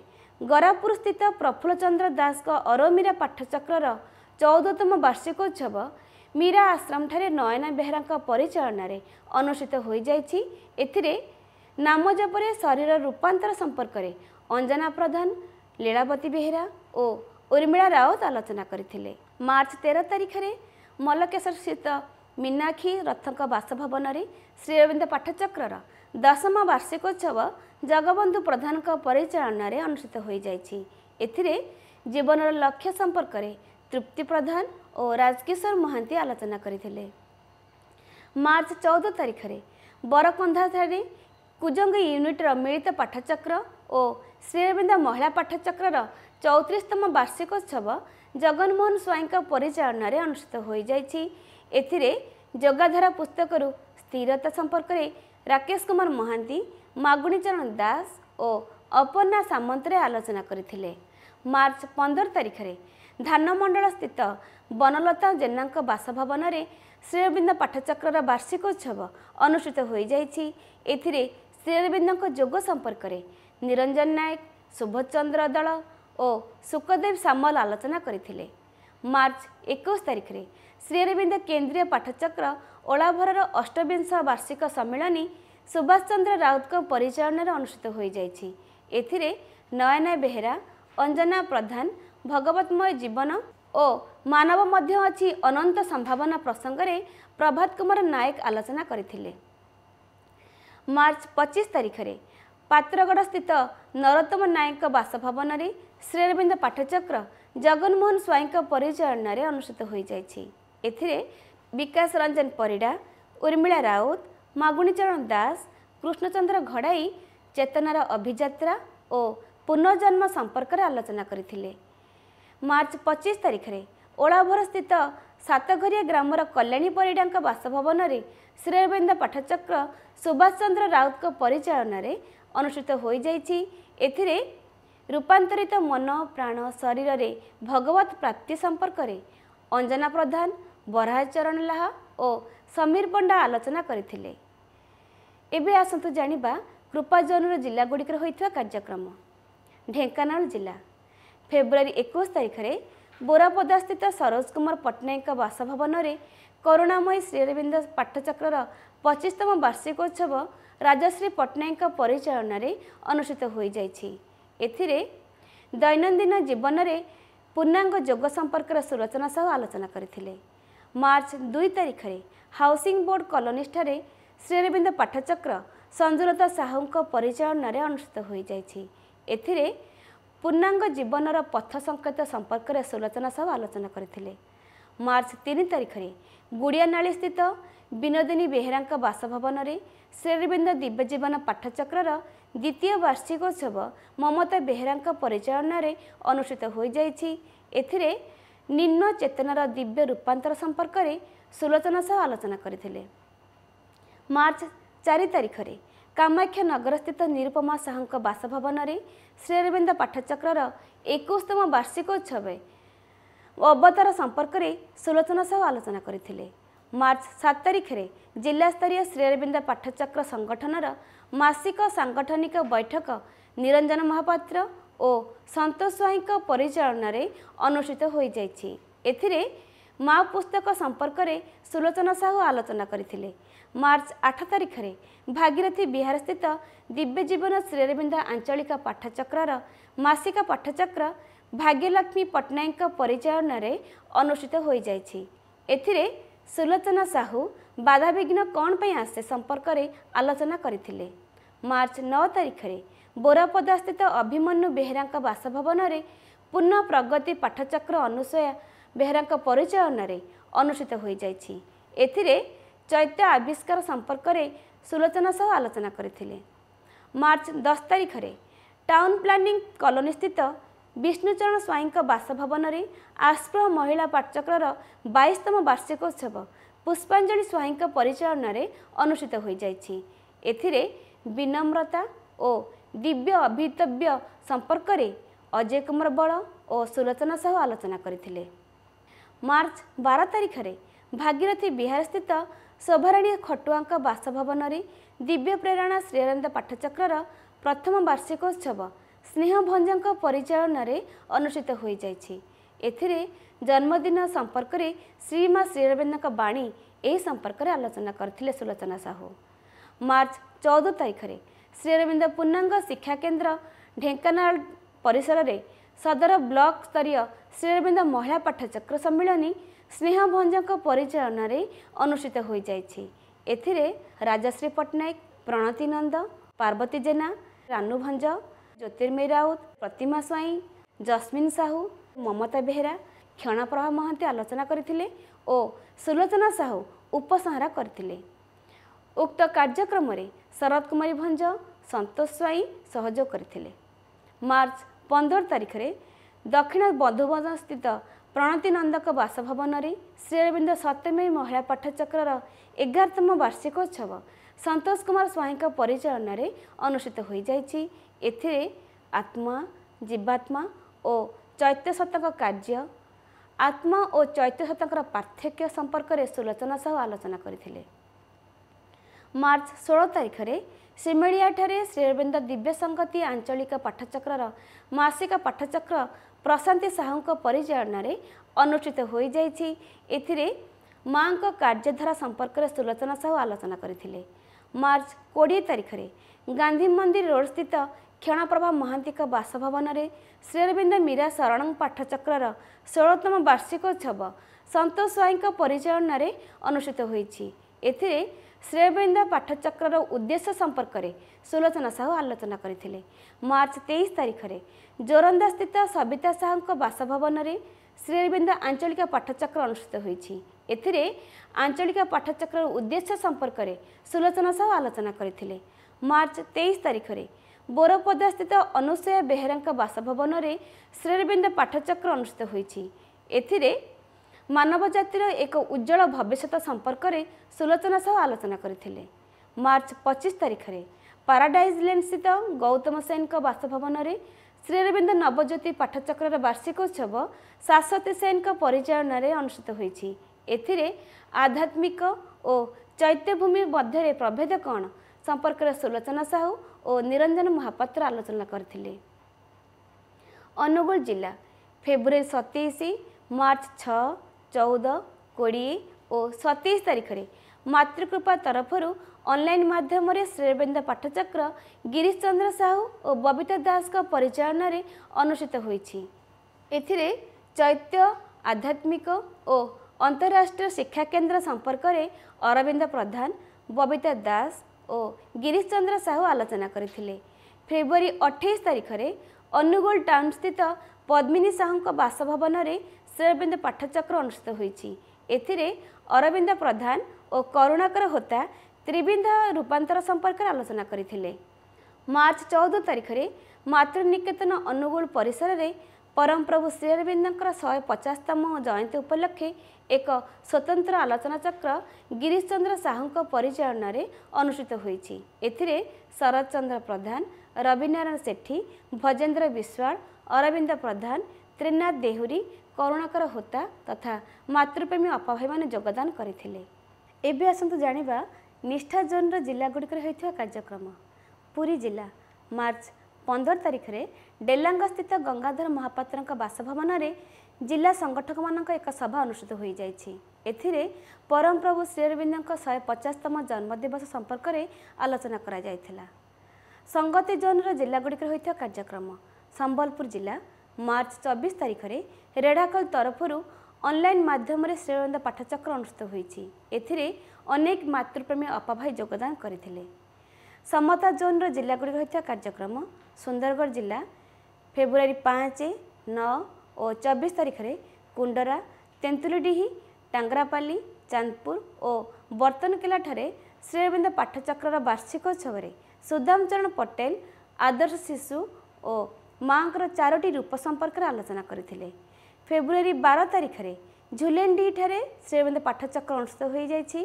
ଗରାପୁରସ୍ଥିତ ପ୍ରଫୁଲ୍ଲ ଚନ୍ଦ୍ର ଦାସଙ୍କ ଅରୋମିରା ପାଠଚକ୍ରର ଚଉଦତମ ବାର୍ଷିକୋତ୍ସବ ମୀରା ଆଶ୍ରମଠାରେ ନୟନା ବେହେରାଙ୍କ ପରିଚାଳନାରେ ଅନୁଷ୍ଠିତ ହୋଇଯାଇଛି ଏଥିରେ ନାମ ଯେପରି ଶରୀର ରୂପାନ୍ତର ସମ୍ପର୍କରେ ଅଞ୍ଜନା ପ୍ରଧାନ ଲୀଳାବତୀ ବେହେରା ଓ ଉର୍ମିଳା ରାଉତ ଆଲୋଚନା କରିଥିଲେ ମାର୍ଚ୍ଚ ତେର ତାରିଖରେ ମଲକେଶ୍ୱରସ୍ଥିତ ମୀନାକ୍ଷୀ ରଥଙ୍କ ବାସଭବନରେ ଶ୍ରୀରବିନ୍ଦ ପାଠଚକ୍ରର ଦଶମ ବାର୍ଷିକୋତ୍ସବ ଜଗବନ୍ଧୁ ପ୍ରଧାନଙ୍କ ପରିଚାଳନାରେ ଅନୁଷ୍ଠିତ ହୋଇଯାଇଛି ଏଥିରେ ଜୀବନର ଲକ୍ଷ୍ୟ ସମ୍ପର୍କରେ ତୃପ୍ତି ପ୍ରଧାନ ଓ ରାଜକିଶୋର ମହାନ୍ତି ଆଲୋଚନା କରିଥିଲେ ମାର୍ଚ୍ଚ ଚଉଦ ତାରିଖରେ ବରକନ୍ଧାଠାରେ କୁଜଙ୍ଗ ୟୁନିଟ୍ର ମିଳିତ ପାଠଚକ୍ର ଓ ଶ୍ରୀରବିନ୍ଦ ମହିଳା ପାଠଚକ୍ରର ଚଉତିରିଶତମ ବାର୍ଷିକୋତ୍ସବ ଜଗନମୋହନ ସ୍ୱାଇଁଙ୍କ ପରିଚାଳନାରେ ଅନୁଷ୍ଠିତ ହୋଇଯାଇଛି ଏଥିରେ ଯୋଗାଧାରା ପୁସ୍ତକରୁ ସ୍ଥିରତା ସମ୍ପର୍କରେ ରାକେଶ କୁମାର ମହାନ୍ତି ମାଗୁଣୀଚରଣ ଦାସ ଓ ଅପର୍ଣ୍ଣା ସାମନ୍ତରେ ଆଲୋଚନା କରିଥିଲେ ମାର୍ଚ୍ଚ ପନ୍ଦର ତାରିଖରେ ଧାନମଣ୍ଡଳ ସ୍ଥିତ ବନଲତା ଜେନାଙ୍କ ବାସଭବନରେ ଶ୍ରୀରବିନ୍ଦ ପାଠଚକ୍ରର ବାର୍ଷିକୋତ୍ସବ ଅନୁଷ୍ଠିତ ହୋଇଯାଇଛି ଏଥିରେ ଶ୍ରୀଅରବିନ୍ଦଙ୍କ ଯୋଗ ସମ୍ପର୍କରେ ନିରଞ୍ଜନ ନାୟକ ସୁଭୋଧ ଦଳ ଓ ସୁକଦେବ ସାମଲ ଆଲୋଚନା କରିଥିଲେ ମାର୍ଚ୍ଚ ଏକୋଇଶ ତାରିଖରେ ଶ୍ରୀଅରବିନ୍ଦ କେନ୍ଦ୍ରୀୟ ପାଠଚକ୍ର ଓଳାଭରର ଅଷ୍ଟବିଂଶ ବାର୍ଷିକ ସମ୍ମିଳନୀ ସୁଭାଷ ଚନ୍ଦ୍ର ରାଉତଙ୍କ ପରିଚାଳନାରେ ଅନୁଷ୍ଠିତ ହୋଇଯାଇଛି ଏଥିରେ ନୟନା ବେହେରା ଅଞ୍ଜନା ପ୍ରଧାନ ଭଗବତମୟ ଜୀବନ ଓ ମାନବ ମଧ୍ୟ ଅଛି ଅନନ୍ତ ସମ୍ଭାବନା ପ୍ରସଙ୍ଗରେ ପ୍ରଭାତ କୁମାର ନାୟକ ଆଲୋଚନା କରିଥିଲେ ମାର୍ଚ୍ଚ ପଚିଶ ତାରିଖରେ ପାତ୍ରଗଡ଼ ସ୍ଥିତ ନରୋତ୍ତମ ନାୟକଙ୍କ ବାସଭବନରେ ଶ୍ରୀରବିନ୍ଦ ପାଠଚକ୍ର ଜଗନ୍ମୋହନ ସ୍ୱାଇଁଙ୍କ ପରିଚାଳନାରେ ଅନୁଷ୍ଠିତ ହୋଇଯାଇଛି ଏଥିରେ ବିକାଶ ରଞ୍ଜନ ପରିଡ଼ା ଉର୍ମିଳା ରାଉତ ମାଗୁଣୀଚରଣ ଦାସ କୃଷ୍ଣଚନ୍ଦ୍ର ଘଡ଼ାଇ ଚେତନାର ଅଭିଯାତ୍ରା ଓ ପୁନର୍ଜନ୍ମ ସମ୍ପର୍କରେ ଆଲୋଚନା କରିଥିଲେ ମାର୍ଚ୍ଚ ପଚିଶ ତାରିଖରେ ଓଳାଭର ସ୍ଥିତ ସାତଘରିଆ ଗ୍ରାମର କଲ୍ୟାଣୀ ପରିଡ଼ାଙ୍କ ବାସଭବନରେ ଶ୍ରୀରବିନ୍ଦ ପାଠଚକ୍ର ସୁଭାଷ ଚନ୍ଦ୍ର ରାଉତଙ୍କ ପରିଚାଳନାରେ ଅନୁଷ୍ଠିତ ହୋଇଯାଇଛି ଏଥିରେ ରୂପାନ୍ତରିତ ମନ ପ୍ରାଣ ଶରୀରରେ ଭଗବତ ପ୍ରାପ୍ତି ସମ୍ପର୍କରେ ଅଞ୍ଜନା ପ୍ରଧାନ ବରାହଚରଣ ଲାହା ଓ ସମୀର ପଣ୍ଡା ଆଲୋଚନା କରିଥିଲେ ଏବେ ଆସନ୍ତୁ ଜାଣିବା କୃପାଜୋନର ଜିଲ୍ଲାଗୁଡ଼ିକରେ ହୋଇଥିବା କାର୍ଯ୍ୟକ୍ରମ ଢେଙ୍କାନାଳ ଜିଲ୍ଲା ଫେବୃଆରୀ ଏକୋଇଶ ତାରିଖରେ ବୋରାପଦାସ୍ଥିତ ସରୋଜ କୁମାର ପଟ୍ଟନାୟକଙ୍କ ବାସଭବନରେ କରୁଣାମୟୀ ଶ୍ରୀରବିନ୍ଦ ପାଠଚକ୍ରର ପଚିଶତମ ବାର୍ଷିକୋତ୍ସବ ରାଜଶ୍ରୀ ପଟ୍ଟନାୟକଙ୍କ ପରିଚାଳନାରେ ଅନୁଷ୍ଠିତ ହୋଇଯାଇଛି ଏଥିରେ ଦୈନନ୍ଦିନ ଜୀବନରେ ପୂର୍ଣ୍ଣାଙ୍ଗ ଯୋଗ ସମ୍ପର୍କର ସୁରଚନା ସହ ଆଲୋଚନା କରିଥିଲେ ମାର୍ଚ୍ଚ ଦୁଇ ତାରିଖରେ ହାଉସିଂ ବୋର୍ଡ କଲୋନିଠାରେ ଶ୍ରୀରବିନ୍ଦ ପାଠଚକ୍ର ସଞ୍ଜୁଲତା ସାହୁଙ୍କ ପରିଚାଳନାରେ ଅନୁଷ୍ଠିତ ହୋଇଯାଇଛି ଏଥିରେ ପୂର୍ଣ୍ଣାଙ୍ଗ ଜୀବନର ପଥ ସଙ୍କେତ ସମ୍ପର୍କରେ ସୁଲୋଚନା ସହ ଆଲୋଚନା କରିଥିଲେ ମାର୍ଚ୍ଚ ତିନି ତାରିଖରେ ଗୁଡ଼ିଆନାଳି ସ୍ଥିତ ବିନୋଦିନୀ ବେହେରାଙ୍କ ବାସଭବନରେ ଶ୍ରୀରବିନ୍ଦ ଦିବ୍ୟଜୀବନ ପାଠଚକ୍ରର ଦ୍ୱିତୀୟ ବାର୍ଷିକୋତ୍ସବ ମମତା ବେହେରାଙ୍କ ପରିଚାଳନାରେ ଅନୁଷ୍ଠିତ ହୋଇଯାଇଛି ଏଥିରେ ନିମ୍ନ ଚେତନାର ଦିବ୍ୟ ରୂପାନ୍ତର ସମ୍ପର୍କରେ ସୁଲୋଚନା ସହ ଆଲୋଚନା କରିଥିଲେ ମାର୍ଚ୍ଚ ଚାରି ତାରିଖରେ କାମାକ୍ଷା ନଗରସ୍ଥିତ ନିରୁପମା ସାହୁଙ୍କ ବାସଭବନରେ ଶ୍ରୀଅରବିନ୍ଦ ପାଠଚକ୍ରର ଏକୋଇଶତମ ବାର୍ଷିକୋତ୍ସବ ଅବତାର ସମ୍ପର୍କରେ ସୁଲୋଚନା ସହ ଆଲୋଚନା କରିଥିଲେ ମାର୍ଚ୍ଚ ସାତ ତାରିଖରେ ଜିଲ୍ଲାସ୍ତରୀୟ ଶ୍ରୀଅରବିନ୍ଦ ପାଠଚକ୍ର ସଂଗଠନର ମାସିକ ସାଂଗଠନିକ ବୈଠକ ନିରଞ୍ଜନ ମହାପାତ୍ର ଓ ସନ୍ତୋଷ ସ୍ୱାଇଁଙ୍କ ପରିଚାଳନାରେ ଅନୁଷ୍ଠିତ ହୋଇଯାଇଛି ଏଥିରେ ମା ପୁସ୍ତକ ସମ୍ପର୍କରେ ସୁଲୋଚନା ସାହୁ ଆଲୋଚନା କରିଥିଲେ ମାର୍ଚ୍ଚ ଆଠ ତାରିଖରେ ଭାଗିରଥୀ ବିହାରସ୍ଥିତ ଦିବ୍ୟଜୀବନ ଶ୍ରୀରବିନ୍ଦ ଆଞ୍ଚଳିକ ପାଠଚକ୍ରର ମାସିକ ପାଠଚକ୍ର ଭାଗ୍ୟଲକ୍ଷ୍ମୀ ପଟ୍ଟନାୟକଙ୍କ ପରିଚାଳନାରେ ଅନୁଷ୍ଠିତ ହୋଇଯାଇଛି ଏଥିରେ ସୁଲୋଚନା ସାହୁ ବାଧାବିଘ୍ନ କ'ଣ ପାଇଁ ଆସେ ସମ୍ପର୍କରେ ଆଲୋଚନା କରିଥିଲେ ମାର୍ଚ୍ଚ ନଅ ତାରିଖରେ ବୋରାପଦାସ୍ଥିତ ଅଭିମନ୍ୟୁ ବେହେରାଙ୍କ ବାସଭବନରେ ପୂର୍ଣ୍ଣ ପ୍ରଗତି ପାଠଚକ୍ର ଅନୁସୟା ବେହେରାଙ୍କ ପରିଚାଳନାରେ ଅନୁଷ୍ଠିତ ହୋଇଯାଇଛି ଏଥିରେ ଚୈତ୍ୟ ଆବିଷ୍କାର ସମ୍ପର୍କରେ ସୁଲୋଚନା ସହ ଆଲୋଚନା କରିଥିଲେ ମାର୍ଚ୍ଚ ଦଶ ତାରିଖରେ ଟାଉନ୍ ପ୍ଲାନିଂ କଲୋନୀ ସ୍ଥିତ ବିଷ୍ଣୁଚରଣ ସ୍ୱାଇଁଙ୍କ ବାସଭବନରେ ଆସ୍ପ୍ରହ ମହିଳା ପାଠଚକ୍ରର ବାଇଶତମ ବାର୍ଷିକୋତ୍ସବ ପୁଷ୍ପାଞ୍ଜଳି ସ୍ୱାଇଁଙ୍କ ପରିଚାଳନାରେ ଅନୁଷ୍ଠିତ ହୋଇଯାଇଛି ଏଥିରେ ବିନମ୍ରତା ଓ ଦିବ୍ୟ ଅଭିତବ୍ୟ ସମ୍ପର୍କରେ ଅଜୟ କୁମାର ବଳ ଓ ସୁଲୋଚନା ସହ ଆଲୋଚନା କରିଥିଲେ ମାର୍ଚ୍ଚ ବାର ତାରିଖରେ ଭାଗୀରଥୀ ବିହାରସ୍ଥିତ ଶୋଭାରାଣୀ ଖଟୁଆଙ୍କ ବାସଭବନରେ ଦିବ୍ୟ ପ୍ରେରଣା ଶ୍ରୀରନ୍ଦ ପାଠଚକ୍ରର ପ୍ରଥମ ବାର୍ଷିକ ବାର୍ଷିକୋତ୍ସବ ସ୍ନେହଭଞ୍ଜଙ୍କ ପରିଚାଳନାରେ ଅନୁଷ୍ଠିତ ହୋଇଯାଇଛି ଏଥିରେ ଜନ୍ମଦିନ ସମ୍ପର୍କରେ ଶ୍ରୀମା ଶ୍ରୀରବିନ୍ଦଙ୍କ ବାଣୀ ଏହି ସମ୍ପର୍କରେ ଆଲୋଚନା କରିଥିଲେ ସୁଲୋଚନା ସାହୁ ମାର୍ଚ୍ଚ ଚଉଦ ତାରିଖରେ ଶ୍ରୀରବିନ୍ଦ ପୂର୍ଣ୍ଣାଙ୍ଗ ଶିକ୍ଷା କେନ୍ଦ୍ର ଢେଙ୍କାନାଳ ପରିସରରେ ସଦର ବ୍ଲକ ସ୍ତରୀୟ ଶ୍ରୀରବିନ୍ଦ ମହିଳା ପାଠଚକ୍ର ସମ୍ମିଳନୀ ସ୍ନେହଭଞ୍ଜଙ୍କ ପରିଚାଳନାରେ ଅନୁଷ୍ଠିତ ହୋଇଯାଇଛି ଏଥିରେ ରାଜଶ୍ରୀ ପଟ୍ଟନାୟକ ପ୍ରଣତୀ ନନ୍ଦ ପାର୍ବତୀ ଜେନା ରାନୁଭଞ୍ଜ ଜ୍ୟୋତିର୍ମୟୀ ରାଉତ ପ୍ରତିମା ସ୍ୱାଇଁ ଜସ୍ମିନ ସାହୁ ମମତା ବେହେରା କ୍ଷଣପ୍ରଭା ମହାନ୍ତି ଆଲୋଚନା କରିଥିଲେ ଓ ସୁଲୋଚନା ସାହୁ ଉପସଂହାର କରିଥିଲେ ଉକ୍ତ କାର୍ଯ୍ୟକ୍ରମରେ ଶରତ କୁମାରୀ ଭଞ୍ଜ ସନ୍ତୋଷ ସ୍ୱାଇଁ ସହଯୋଗ କରିଥିଲେ ମାର୍ଚ୍ଚ ପନ୍ଦର ତାରିଖରେ ଦକ୍ଷିଣ ବନ୍ଧୁବନ ସ୍ଥିତ ପ୍ରଣତି ନନ୍ଦଙ୍କ ବାସଭବନରେ ଶ୍ରୀଅରବିନ୍ଦ ସତ୍ୟମୟୀ ମହିଳା ପାଠଚକ୍ରର ଏଗାରତମ ବାର୍ଷିକୋତ୍ସବ ସନ୍ତୋଷ କୁମାର ସ୍ୱାଇଁଙ୍କ ପରିଚାଳନାରେ ଅନୁଷ୍ଠିତ ହୋଇଯାଇଛି ଏଥିରେ ଆତ୍ମା ଜୀବାତ୍ମା ଓ ଚୈତ୍ୟଶତଙ୍କ କାର୍ଯ୍ୟ ଆତ୍ମା ଓ ଚୈତ୍ୟଶତଙ୍କର ପାର୍ଥକ୍ୟ ସମ୍ପର୍କରେ ସୁଲୋଚନା ସହ ଆଲୋଚନା କରିଥିଲେ ମାର୍ଚ୍ଚ ଷୋହଳ ତାରିଖରେ ସିମିଳିଆଠାରେ ଶ୍ରୀରବିନ୍ଦ ଦିବ୍ୟ ସଙ୍ଗତି ଆଞ୍ଚଳିକ ପାଠଚକ୍ରର ମାସିକ ପାଠଚକ୍ର ପ୍ରଶାନ୍ତି ସାହୁଙ୍କ ପରିଚାଳନାରେ ଅନୁଷ୍ଠିତ ହୋଇଯାଇଛି ଏଥିରେ ମାଙ୍କ କାର୍ଯ୍ୟଧାରା ସମ୍ପର୍କରେ ସୁଲୋଚନା ସାହୁ ଆଲୋଚନା କରିଥିଲେ ମାର୍ଚ୍ଚ କୋଡ଼ିଏ ତାରିଖରେ ଗାନ୍ଧୀ ମନ୍ଦିର ରୋଡ଼ ସ୍ଥିତ କ୍ଷଣପ୍ରଭା ମହାନ୍ତିଙ୍କ ବାସଭବନରେ ଶ୍ରୀରବିନ୍ଦ ମୀରା ଶରଣଙ୍କ ପାଠଚକ୍ରର ଷୋହଳତମ ବାର୍ଷିକୋତ୍ସବ ସନ୍ତୋଷ ସ୍ୱାଇଁଙ୍କ ପରିଚାଳନାରେ ଅନୁଷ୍ଠିତ ହୋଇଛି ଏଥିରେ ଶ୍ରେୟବିନ୍ଦ ପାଠଚକ୍ରର ଉଦ୍ଦେଶ୍ୟ ସମ୍ପର୍କରେ ସୁଲୋଚନା ସାହୁ ଆଲୋଚନା କରିଥିଲେ ମାର୍ଚ୍ଚ ତେଇଶ ତାରିଖରେ ଜୋରନ୍ଦାସ୍ଥିତ ସବିତା ସାହୁଙ୍କ ବାସଭବନରେ ଶ୍ରେୟବିନ୍ଦ ଆଞ୍ଚଳିକ ପାଠଚକ୍ର ଅନୁଷ୍ଠିତ ହୋଇଛି ଏଥିରେ ଆଞ୍ଚଳିକ ପାଠଚକ୍ରର ଉଦ୍ଦେଶ୍ୟ ସମ୍ପର୍କରେ ସୁଲୋଚନା ସାହୁ ଆଲୋଚନା କରିଥିଲେ ମାର୍ଚ୍ଚ ତେଇଶ ତାରିଖରେ ବୋରପଦାସ୍ଥିତ ଅନୁସୟା ବେହେରାଙ୍କ ବାସଭବନରେ ଶ୍ରେୟବିନ୍ଦ ପାଠଚକ୍ର ଅନୁଷ୍ଠିତ ହୋଇଛି ଏଥିରେ ମାନବ ଜାତିର ଏକ ଉଜ୍ଜଳ ଭବିଷ୍ୟତ ସମ୍ପର୍କରେ ସୁଲୋଚନା ସହ ଆଲୋଚନା କରିଥିଲେ ମାର୍ଚ୍ଚ ପଚିଶ ତାରିଖରେ ପାରାଡାଇଜ୍ ଲେନ୍ସ୍ଥିତ ଗୌତମ ସେନ୍ଙ୍କ ବାସଭବନରେ ଶ୍ରୀରବିନ୍ଦ ନବଜ୍ୟୋତି ପାଠଚକ୍ରର ବାର୍ଷିକ ଉତ୍ସବ ଶାଶ୍ୱତୀ ସେନ୍ଙ୍କ ପରିଚାଳନାରେ ଅନୁଷ୍ଠିତ ହୋଇଛି ଏଥିରେ ଆଧ୍ୟାତ୍ମିକ ଓ ଚୈତ୍ୟଭୂମି ମଧ୍ୟରେ ପ୍ରଭେଦ କ'ଣ ସମ୍ପର୍କରେ ସୁଲୋଚନା ସାହୁ ଓ ନିରଞ୍ଜନ ମହାପାତ୍ର ଆଲୋଚନା କରିଥିଲେ ଅନୁଗୁଳ ଜିଲ୍ଲା ଫେବୃଆରୀ ସତେଇଶ ମାର୍ଚ୍ଚ ଛଅ ଚଉଦ କୋଡ଼ିଏ ଓ ସତେଇଶ ତାରିଖରେ ମାତୃକୃପା ତରଫରୁ ଅନଲାଇନ୍ ମାଧ୍ୟମରେ ଶ୍ରୀରବିନ୍ଦ ପାଠଚକ୍ର ଗିରିଶ ଚନ୍ଦ୍ର ସାହୁ ଓ ବବିତା ଦାସଙ୍କ ପରିଚାଳନାରେ ଅନୁଷ୍ଠିତ ହୋଇଛି ଏଥିରେ ଚୈତ୍ୟ ଆଧ୍ୟାତ୍ମିକ ଓ ଅନ୍ତଃରାଷ୍ଟ୍ରୀୟ ଶିକ୍ଷା କେନ୍ଦ୍ର ସମ୍ପର୍କରେ ଅରବିନ୍ଦ ପ୍ରଧାନ ବବିତା ଦାସ ଓ ଗିରିଶ ଚନ୍ଦ୍ର ସାହୁ ଆଲୋଚନା କରିଥିଲେ ଫେବୃଆରୀ ଅଠେଇଶ ତାରିଖରେ ଅନୁଗୁଳ ଟାଉନ୍ ସ୍ଥିତ ପଦ୍ମିନୀ ସାହୁଙ୍କ ବାସଭବନରେ ଶ୍ରୀଅରବିନ୍ଦ ପାଠଚକ୍ର ଅନୁଷ୍ଠିତ ହୋଇଛି ଏଥିରେ ଅରବିନ୍ଦ ପ୍ରଧାନ ଓ କରୁଣାକର ହୋତା ତ୍ରିବିନ୍ଦ ରୂପାନ୍ତର ସମ୍ପର୍କରେ ଆଲୋଚନା କରିଥିଲେ ମାର୍ଚ୍ଚ ଚଉଦ ତାରିଖରେ ମାତୃନିକେତନ ଅନୁଗୁଳ ପରିସରରେ ପରମପ୍ରଭୁ ଶ୍ରୀଅରବିନ୍ଦଙ୍କର ଶହେ ପଚାଶତମ ଜୟନ୍ତୀ ଉପଲକ୍ଷେ ଏକ ସ୍ୱତନ୍ତ୍ର ଆଲୋଚନାଚକ୍ର ଗିରିଶ ଚନ୍ଦ୍ର ସାହୁଙ୍କ ପରିଚାଳନାରେ ଅନୁଷ୍ଠିତ ହୋଇଛି ଏଥିରେ ଶରତ ଚନ୍ଦ୍ର ପ୍ରଧାନ ରବିନାରାୟଣ ସେଠୀ ଭଜେନ୍ଦ୍ର ବିଶ୍ୱାଳ ଅରବିନ୍ଦ ପ୍ରଧାନ ତ୍ରିନାଥ ଦେହୁରୀ କରୁଣାକର ହୋତା ତଥା ମାତୃପ୍ରେମୀ ଅପାଭାଇମାନେ ଯୋଗଦାନ କରିଥିଲେ ଏବେ ଆସନ୍ତୁ ଜାଣିବା ନିଷ୍ଠା ଜୋନ୍ର ଜିଲ୍ଲାଗୁଡ଼ିକରେ ହୋଇଥିବା କାର୍ଯ୍ୟକ୍ରମ ପୁରୀ ଜିଲ୍ଲା ମାର୍ଚ୍ଚ ପନ୍ଦର ତାରିଖରେ ଡେଲାଙ୍ଗସ୍ଥିତ ଗଙ୍ଗାଧର ମହାପାତ୍ରଙ୍କ ବାସଭବନରେ ଜିଲ୍ଲା ସଂଗଠକମାନଙ୍କ ଏକ ସଭା ଅନୁଷ୍ଠିତ ହୋଇଯାଇଛି ଏଥିରେ ପରମପ୍ରଭୁ ଶ୍ରୀଅରବିନ୍ଦଙ୍କ ଶହେ ପଚାଶତମ ଜନ୍ମଦିବସ ସମ୍ପର୍କରେ ଆଲୋଚନା କରାଯାଇଥିଲା ସଙ୍ଗତି ଜୋନ୍ର ଜିଲ୍ଲାଗୁଡ଼ିକରେ ହୋଇଥିବା କାର୍ଯ୍ୟକ୍ରମ ସମ୍ବଲପୁର ଜିଲ୍ଲା ମାର୍ଚ୍ଚ ଚବିଶ ତାରିଖରେ ରେଢ଼ାକଲ ତରଫରୁ ଅନଲାଇନ୍ ମାଧ୍ୟମରେ ଶ୍ରୀରନ୍ଦ ପାଠଚକ୍ର ଅନୁଷ୍ଠିତ ହୋଇଛି ଏଥିରେ ଅନେକ ମାତୃପ୍ରେମୀ ଅପାଭାଇ ଯୋଗଦାନ କରିଥିଲେ ସମତା ଜୋନ୍ର ଜିଲ୍ଲାଗୁଡ଼ିକ ହୋଇଥିବା କାର୍ଯ୍ୟକ୍ରମ ସୁନ୍ଦରଗଡ଼ ଜିଲ୍ଲା ଫେବୃଆରୀ ପାଞ୍ଚ ନଅ ଓ ଚବିଶ ତାରିଖରେ କୁଣ୍ଡରା ତେନ୍ତୁଲିଡିହି ଟାଙ୍ଗରାପାଲି ଚାନ୍ଦପୁର ଓ ବର୍ତ୍ତନକିଲାଠାରେ ଶ୍ରୀରବିନ୍ଦ ପାଠଚକ୍ରର ବାର୍ଷିକ ଉତ୍ସବରେ ସୁଦାମ ଚରଣ ପଟେଲ ଆଦର୍ଶ ଶିଶୁ ଓ ମାଆଙ୍କର ଚାରୋଟି ରୂପ ସମ୍ପର୍କରେ ଆଲୋଚନା କରିଥିଲେ ଫେବୃଆରୀ ବାର ତାରିଖରେ ଝୁଲେଣ୍ଡିଠାରେ ଶ୍ରୀମନ୍ଦ ପାଠଚକ୍ର ଅନୁଷ୍ଠିତ ହୋଇଯାଇଛି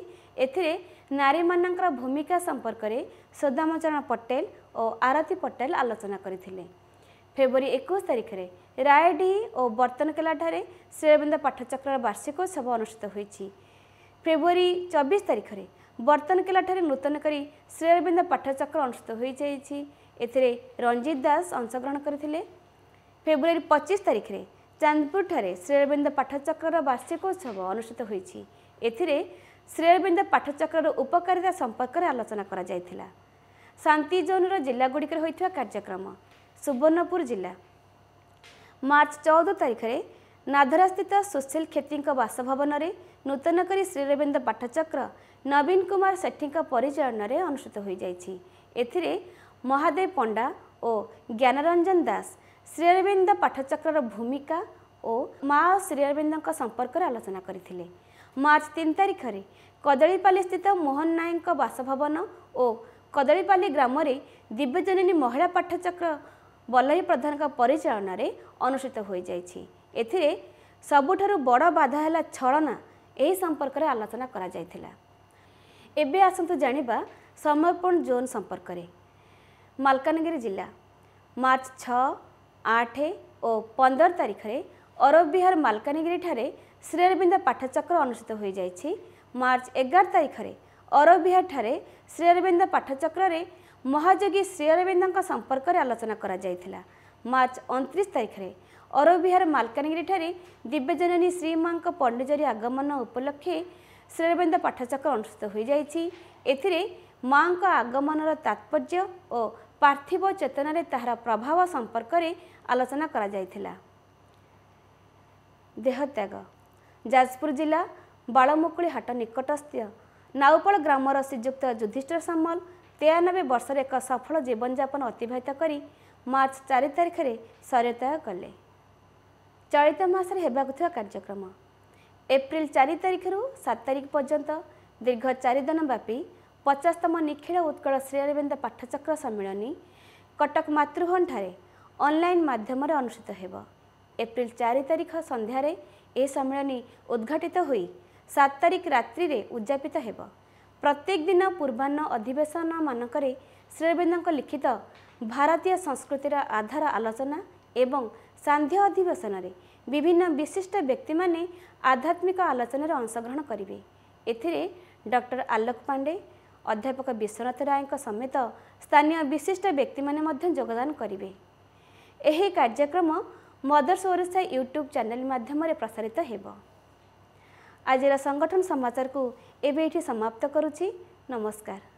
ଏଥିରେ ନାରୀମାନଙ୍କର ଭୂମିକା ସମ୍ପର୍କରେ ସଦାମଚରଣ ପଟେଲ ଓ ଆରତୀ ପଟେଲ ଆଲୋଚନା କରିଥିଲେ ଫେବୃଆରୀ ଏକୋଇଶ ତାରିଖରେ ରାୟଡିହି ଓ ବର୍ତ୍ତନକେଲାଠାରେ ଶ୍ରୀରବିନ୍ଦ ପାଠଚକ୍ରର ବାର୍ଷିକ ଉତ୍ସବ ଅନୁଷ୍ଠିତ ହୋଇଛି ଫେବୃଆରୀ ଚବିଶ ତାରିଖରେ ବର୍ତ୍ତନକେଲାଠାରେ ନୂତନ କରି ଶ୍ରୀରବିନ୍ଦ ପାଠଚକ୍ର ଅନୁଷ୍ଠିତ ହୋଇଯାଇଛି ଏଥିରେ ରଞ୍ଜିତ ଦାସ ଅଂଶଗ୍ରହଣ କରିଥିଲେ ଫେବୃଆରୀ ପଚିଶ ତାରିଖରେ ଚାନ୍ଦପୁରଠାରେ ଶ୍ରୀଅରବିନ୍ଦ ପାଠଚକ୍ରର ବାର୍ଷିକ ଉତ୍ସବ ଅନୁଷ୍ଠିତ ହୋଇଛି ଏଥିରେ ଶ୍ରୀଅରବିନ୍ଦ ପାଠଚକ୍ରର ଉପକାରିତା ସମ୍ପର୍କରେ ଆଲୋଚନା କରାଯାଇଥିଲା ଶାନ୍ତି ଜୋନ୍ର ଜିଲ୍ଲାଗୁଡ଼ିକରେ ହୋଇଥିବା କାର୍ଯ୍ୟକ୍ରମ ସୁବର୍ଣ୍ଣପୁର ଜିଲ୍ଲା ମାର୍ଚ୍ଚ ଚଉଦ ତାରିଖରେ ନାଧରାସ୍ଥିତ ସୁଶୀଲ କ୍ଷେତ୍ରୀଙ୍କ ବାସଭବନରେ ନୂତନ କରି ଶ୍ରୀରବିନ୍ଦ ପାଠଚକ୍ର ନବୀନ କୁମାର ସେଠୀଙ୍କ ପରିଚାଳନାରେ ଅନୁଷ୍ଠିତ ହୋଇଯାଇଛି ଏଥିରେ ମହାଦେବ ପଣ୍ଡା ଓ ଜ୍ଞାନରଞ୍ଜନ ଦାସ ଶ୍ରୀଅରବିନ୍ଦ ପାଠଚକ୍ରର ଭୂମିକା ଓ ମା ଓ ଶ୍ରୀଅରବିନ୍ଦଙ୍କ ସମ୍ପର୍କରେ ଆଲୋଚନା କରିଥିଲେ ମାର୍ଚ୍ଚ ତିନି ତାରିଖରେ କଦଳୀପାଲିସ୍ଥିତ ମୋହନ ନାୟକଙ୍କ ବାସଭବନ ଓ କଦଳୀପାଲି ଗ୍ରାମରେ ଦିବ୍ୟଜନିନୀ ମହିଳା ପାଠଚକ୍ର ବଲ୍ଲଭ ପ୍ରଧାନଙ୍କ ପରିଚାଳନାରେ ଅନୁଷ୍ଠିତ ହୋଇଯାଇଛି ଏଥିରେ ସବୁଠାରୁ ବଡ଼ ବାଧା ହେଲା ଛଳନା ଏହି ସମ୍ପର୍କରେ ଆଲୋଚନା କରାଯାଇଥିଲା ଏବେ ଆସନ୍ତୁ ଜାଣିବା ସମର୍ପଣ ଜୋନ୍ ସମ୍ପର୍କରେ ମାଲକାନଗିରି ଜିଲ୍ଲା ମାର୍ଚ୍ଚ ଛଅ ଆଠ ଓ ପନ୍ଦର ତାରିଖରେ ଅରବିହାର ମାଲକାନଗିରିଠାରେ ଶ୍ରୀଅରବିନ୍ଦ ପାଠଚକ୍ର ଅନୁଷ୍ଠିତ ହୋଇଯାଇଛି ମାର୍ଚ୍ଚ ଏଗାର ତାରିଖରେ ଅରବିହାରଠାରେ ଶ୍ରୀଅରବିନ୍ଦ ପାଠଚକ୍ରରେ ମହାଯୋଗୀ ଶ୍ରୀଅରବିନ୍ଦଙ୍କ ସମ୍ପର୍କରେ ଆଲୋଚନା କରାଯାଇଥିଲା ମାର୍ଚ୍ଚ ଅଣତିରିଶ ତାରିଖରେ ଅରବିହାର ମାଲକାନଗିରିଠାରେ ଦିବ୍ୟଜନନୀ ଶ୍ରୀମାଙ୍କ ପଣ୍ଡିଚରୀ ଆଗମନ ଉପଲକ୍ଷେ ଶ୍ରୀଅରବିନ୍ଦ ପାଠଚକ୍ର ଅନୁଷ୍ଠିତ ହୋଇଯାଇଛି ଏଥିରେ ମାଆଙ୍କ ଆଗମନର ତାତ୍ପର୍ଯ୍ୟ ଓ ପାର୍ଥିବ ଚେତନାରେ ତାହାର ପ୍ରଭାବ ସମ୍ପର୍କରେ ଆଲୋଚନା କରାଯାଇଥିଲା ଦେହତ୍ୟାଗ ଯାଜପୁର ଜିଲ୍ଲା ବାଳମୁକୁଳି ହାଟ ନିକଟସ୍ଥ ନାଉପାଳ ଗ୍ରାମର ଶ୍ରୀଯୁକ୍ତ ଯୁଧିଷ୍ଠ ସାମଲ ତେୟାନବେ ବର୍ଷରେ ଏକ ସଫଳ ଜୀବନଯାପନ ଅତିବାହିତ କରି ମାର୍ଚ୍ଚ ଚାରି ତାରିଖରେ ଶରୀରତ୍ୟାଗ କଲେ ଚଳିତ ମାସରେ ହେବାକୁ ଥିବା କାର୍ଯ୍ୟକ୍ରମ ଏପ୍ରିଲ ଚାରି ତାରିଖରୁ ସାତ ତାରିଖ ପର୍ଯ୍ୟନ୍ତ ଦୀର୍ଘ ଚାରିଦିନ ବ୍ୟାପୀ ପଚାଶତମ ନିଖିଳ ଉତ୍କଳ ଶ୍ରୀ ଅରବିନ୍ଦ ପାଠଚକ୍ର ସମ୍ମିଳନୀ କଟକ ମାତୃଭବନଠାରେ ଅନଲାଇନ୍ ମାଧ୍ୟମରେ ଅନୁଷ୍ଠିତ ହେବ ଏପ୍ରିଲ ଚାରି ତାରିଖ ସନ୍ଧ୍ୟାରେ ଏ ସମ୍ମିଳନୀ ଉଦ୍ଘାଟିତ ହୋଇ ସାତ ତାରିଖ ରାତ୍ରିରେ ଉଦ୍ଯାପିତ ହେବ ପ୍ରତ୍ୟେକ ଦିନ ପୂର୍ବାହ୍ନ ଅଧିବେଶନମାନଙ୍କରେ ଶ୍ରୀ ଅରବିନ୍ଦଙ୍କ ଲିଖିତ ଭାରତୀୟ ସଂସ୍କୃତିର ଆଧାର ଆଲୋଚନା ଏବଂ ସାନ୍ଧ୍ୟ ଅଧିବେଶନରେ ବିଭିନ୍ନ ବିଶିଷ୍ଟ ବ୍ୟକ୍ତିମାନେ ଆଧ୍ୟାତ୍ମିକ ଆଲୋଚନାରେ ଅଂଶଗ୍ରହଣ କରିବେ ଏଥିରେ ଡକ୍ଟର ଆଲୋକ ପାଣ୍ଡେ ଅଧ୍ୟାପକ ବିଶ୍ୱନାଥ ରାୟଙ୍କ ସମେତ ସ୍ଥାନୀୟ ବିଶିଷ୍ଟ ବ୍ୟକ୍ତିମାନେ ମଧ୍ୟ ଯୋଗଦାନ କରିବେ ଏହି କାର୍ଯ୍ୟକ୍ରମ ମଦର୍ସ ଓଡ଼ିଶା ୟୁଟ୍ୟୁବ୍ ଚ୍ୟାନେଲ୍ ମାଧ୍ୟମରେ ପ୍ରସାରିତ ହେବ ଆଜିର ସଂଗଠନ ସମାଚାରକୁ ଏବେ ଏଠି ସମାପ୍ତ କରୁଛି ନମସ୍କାର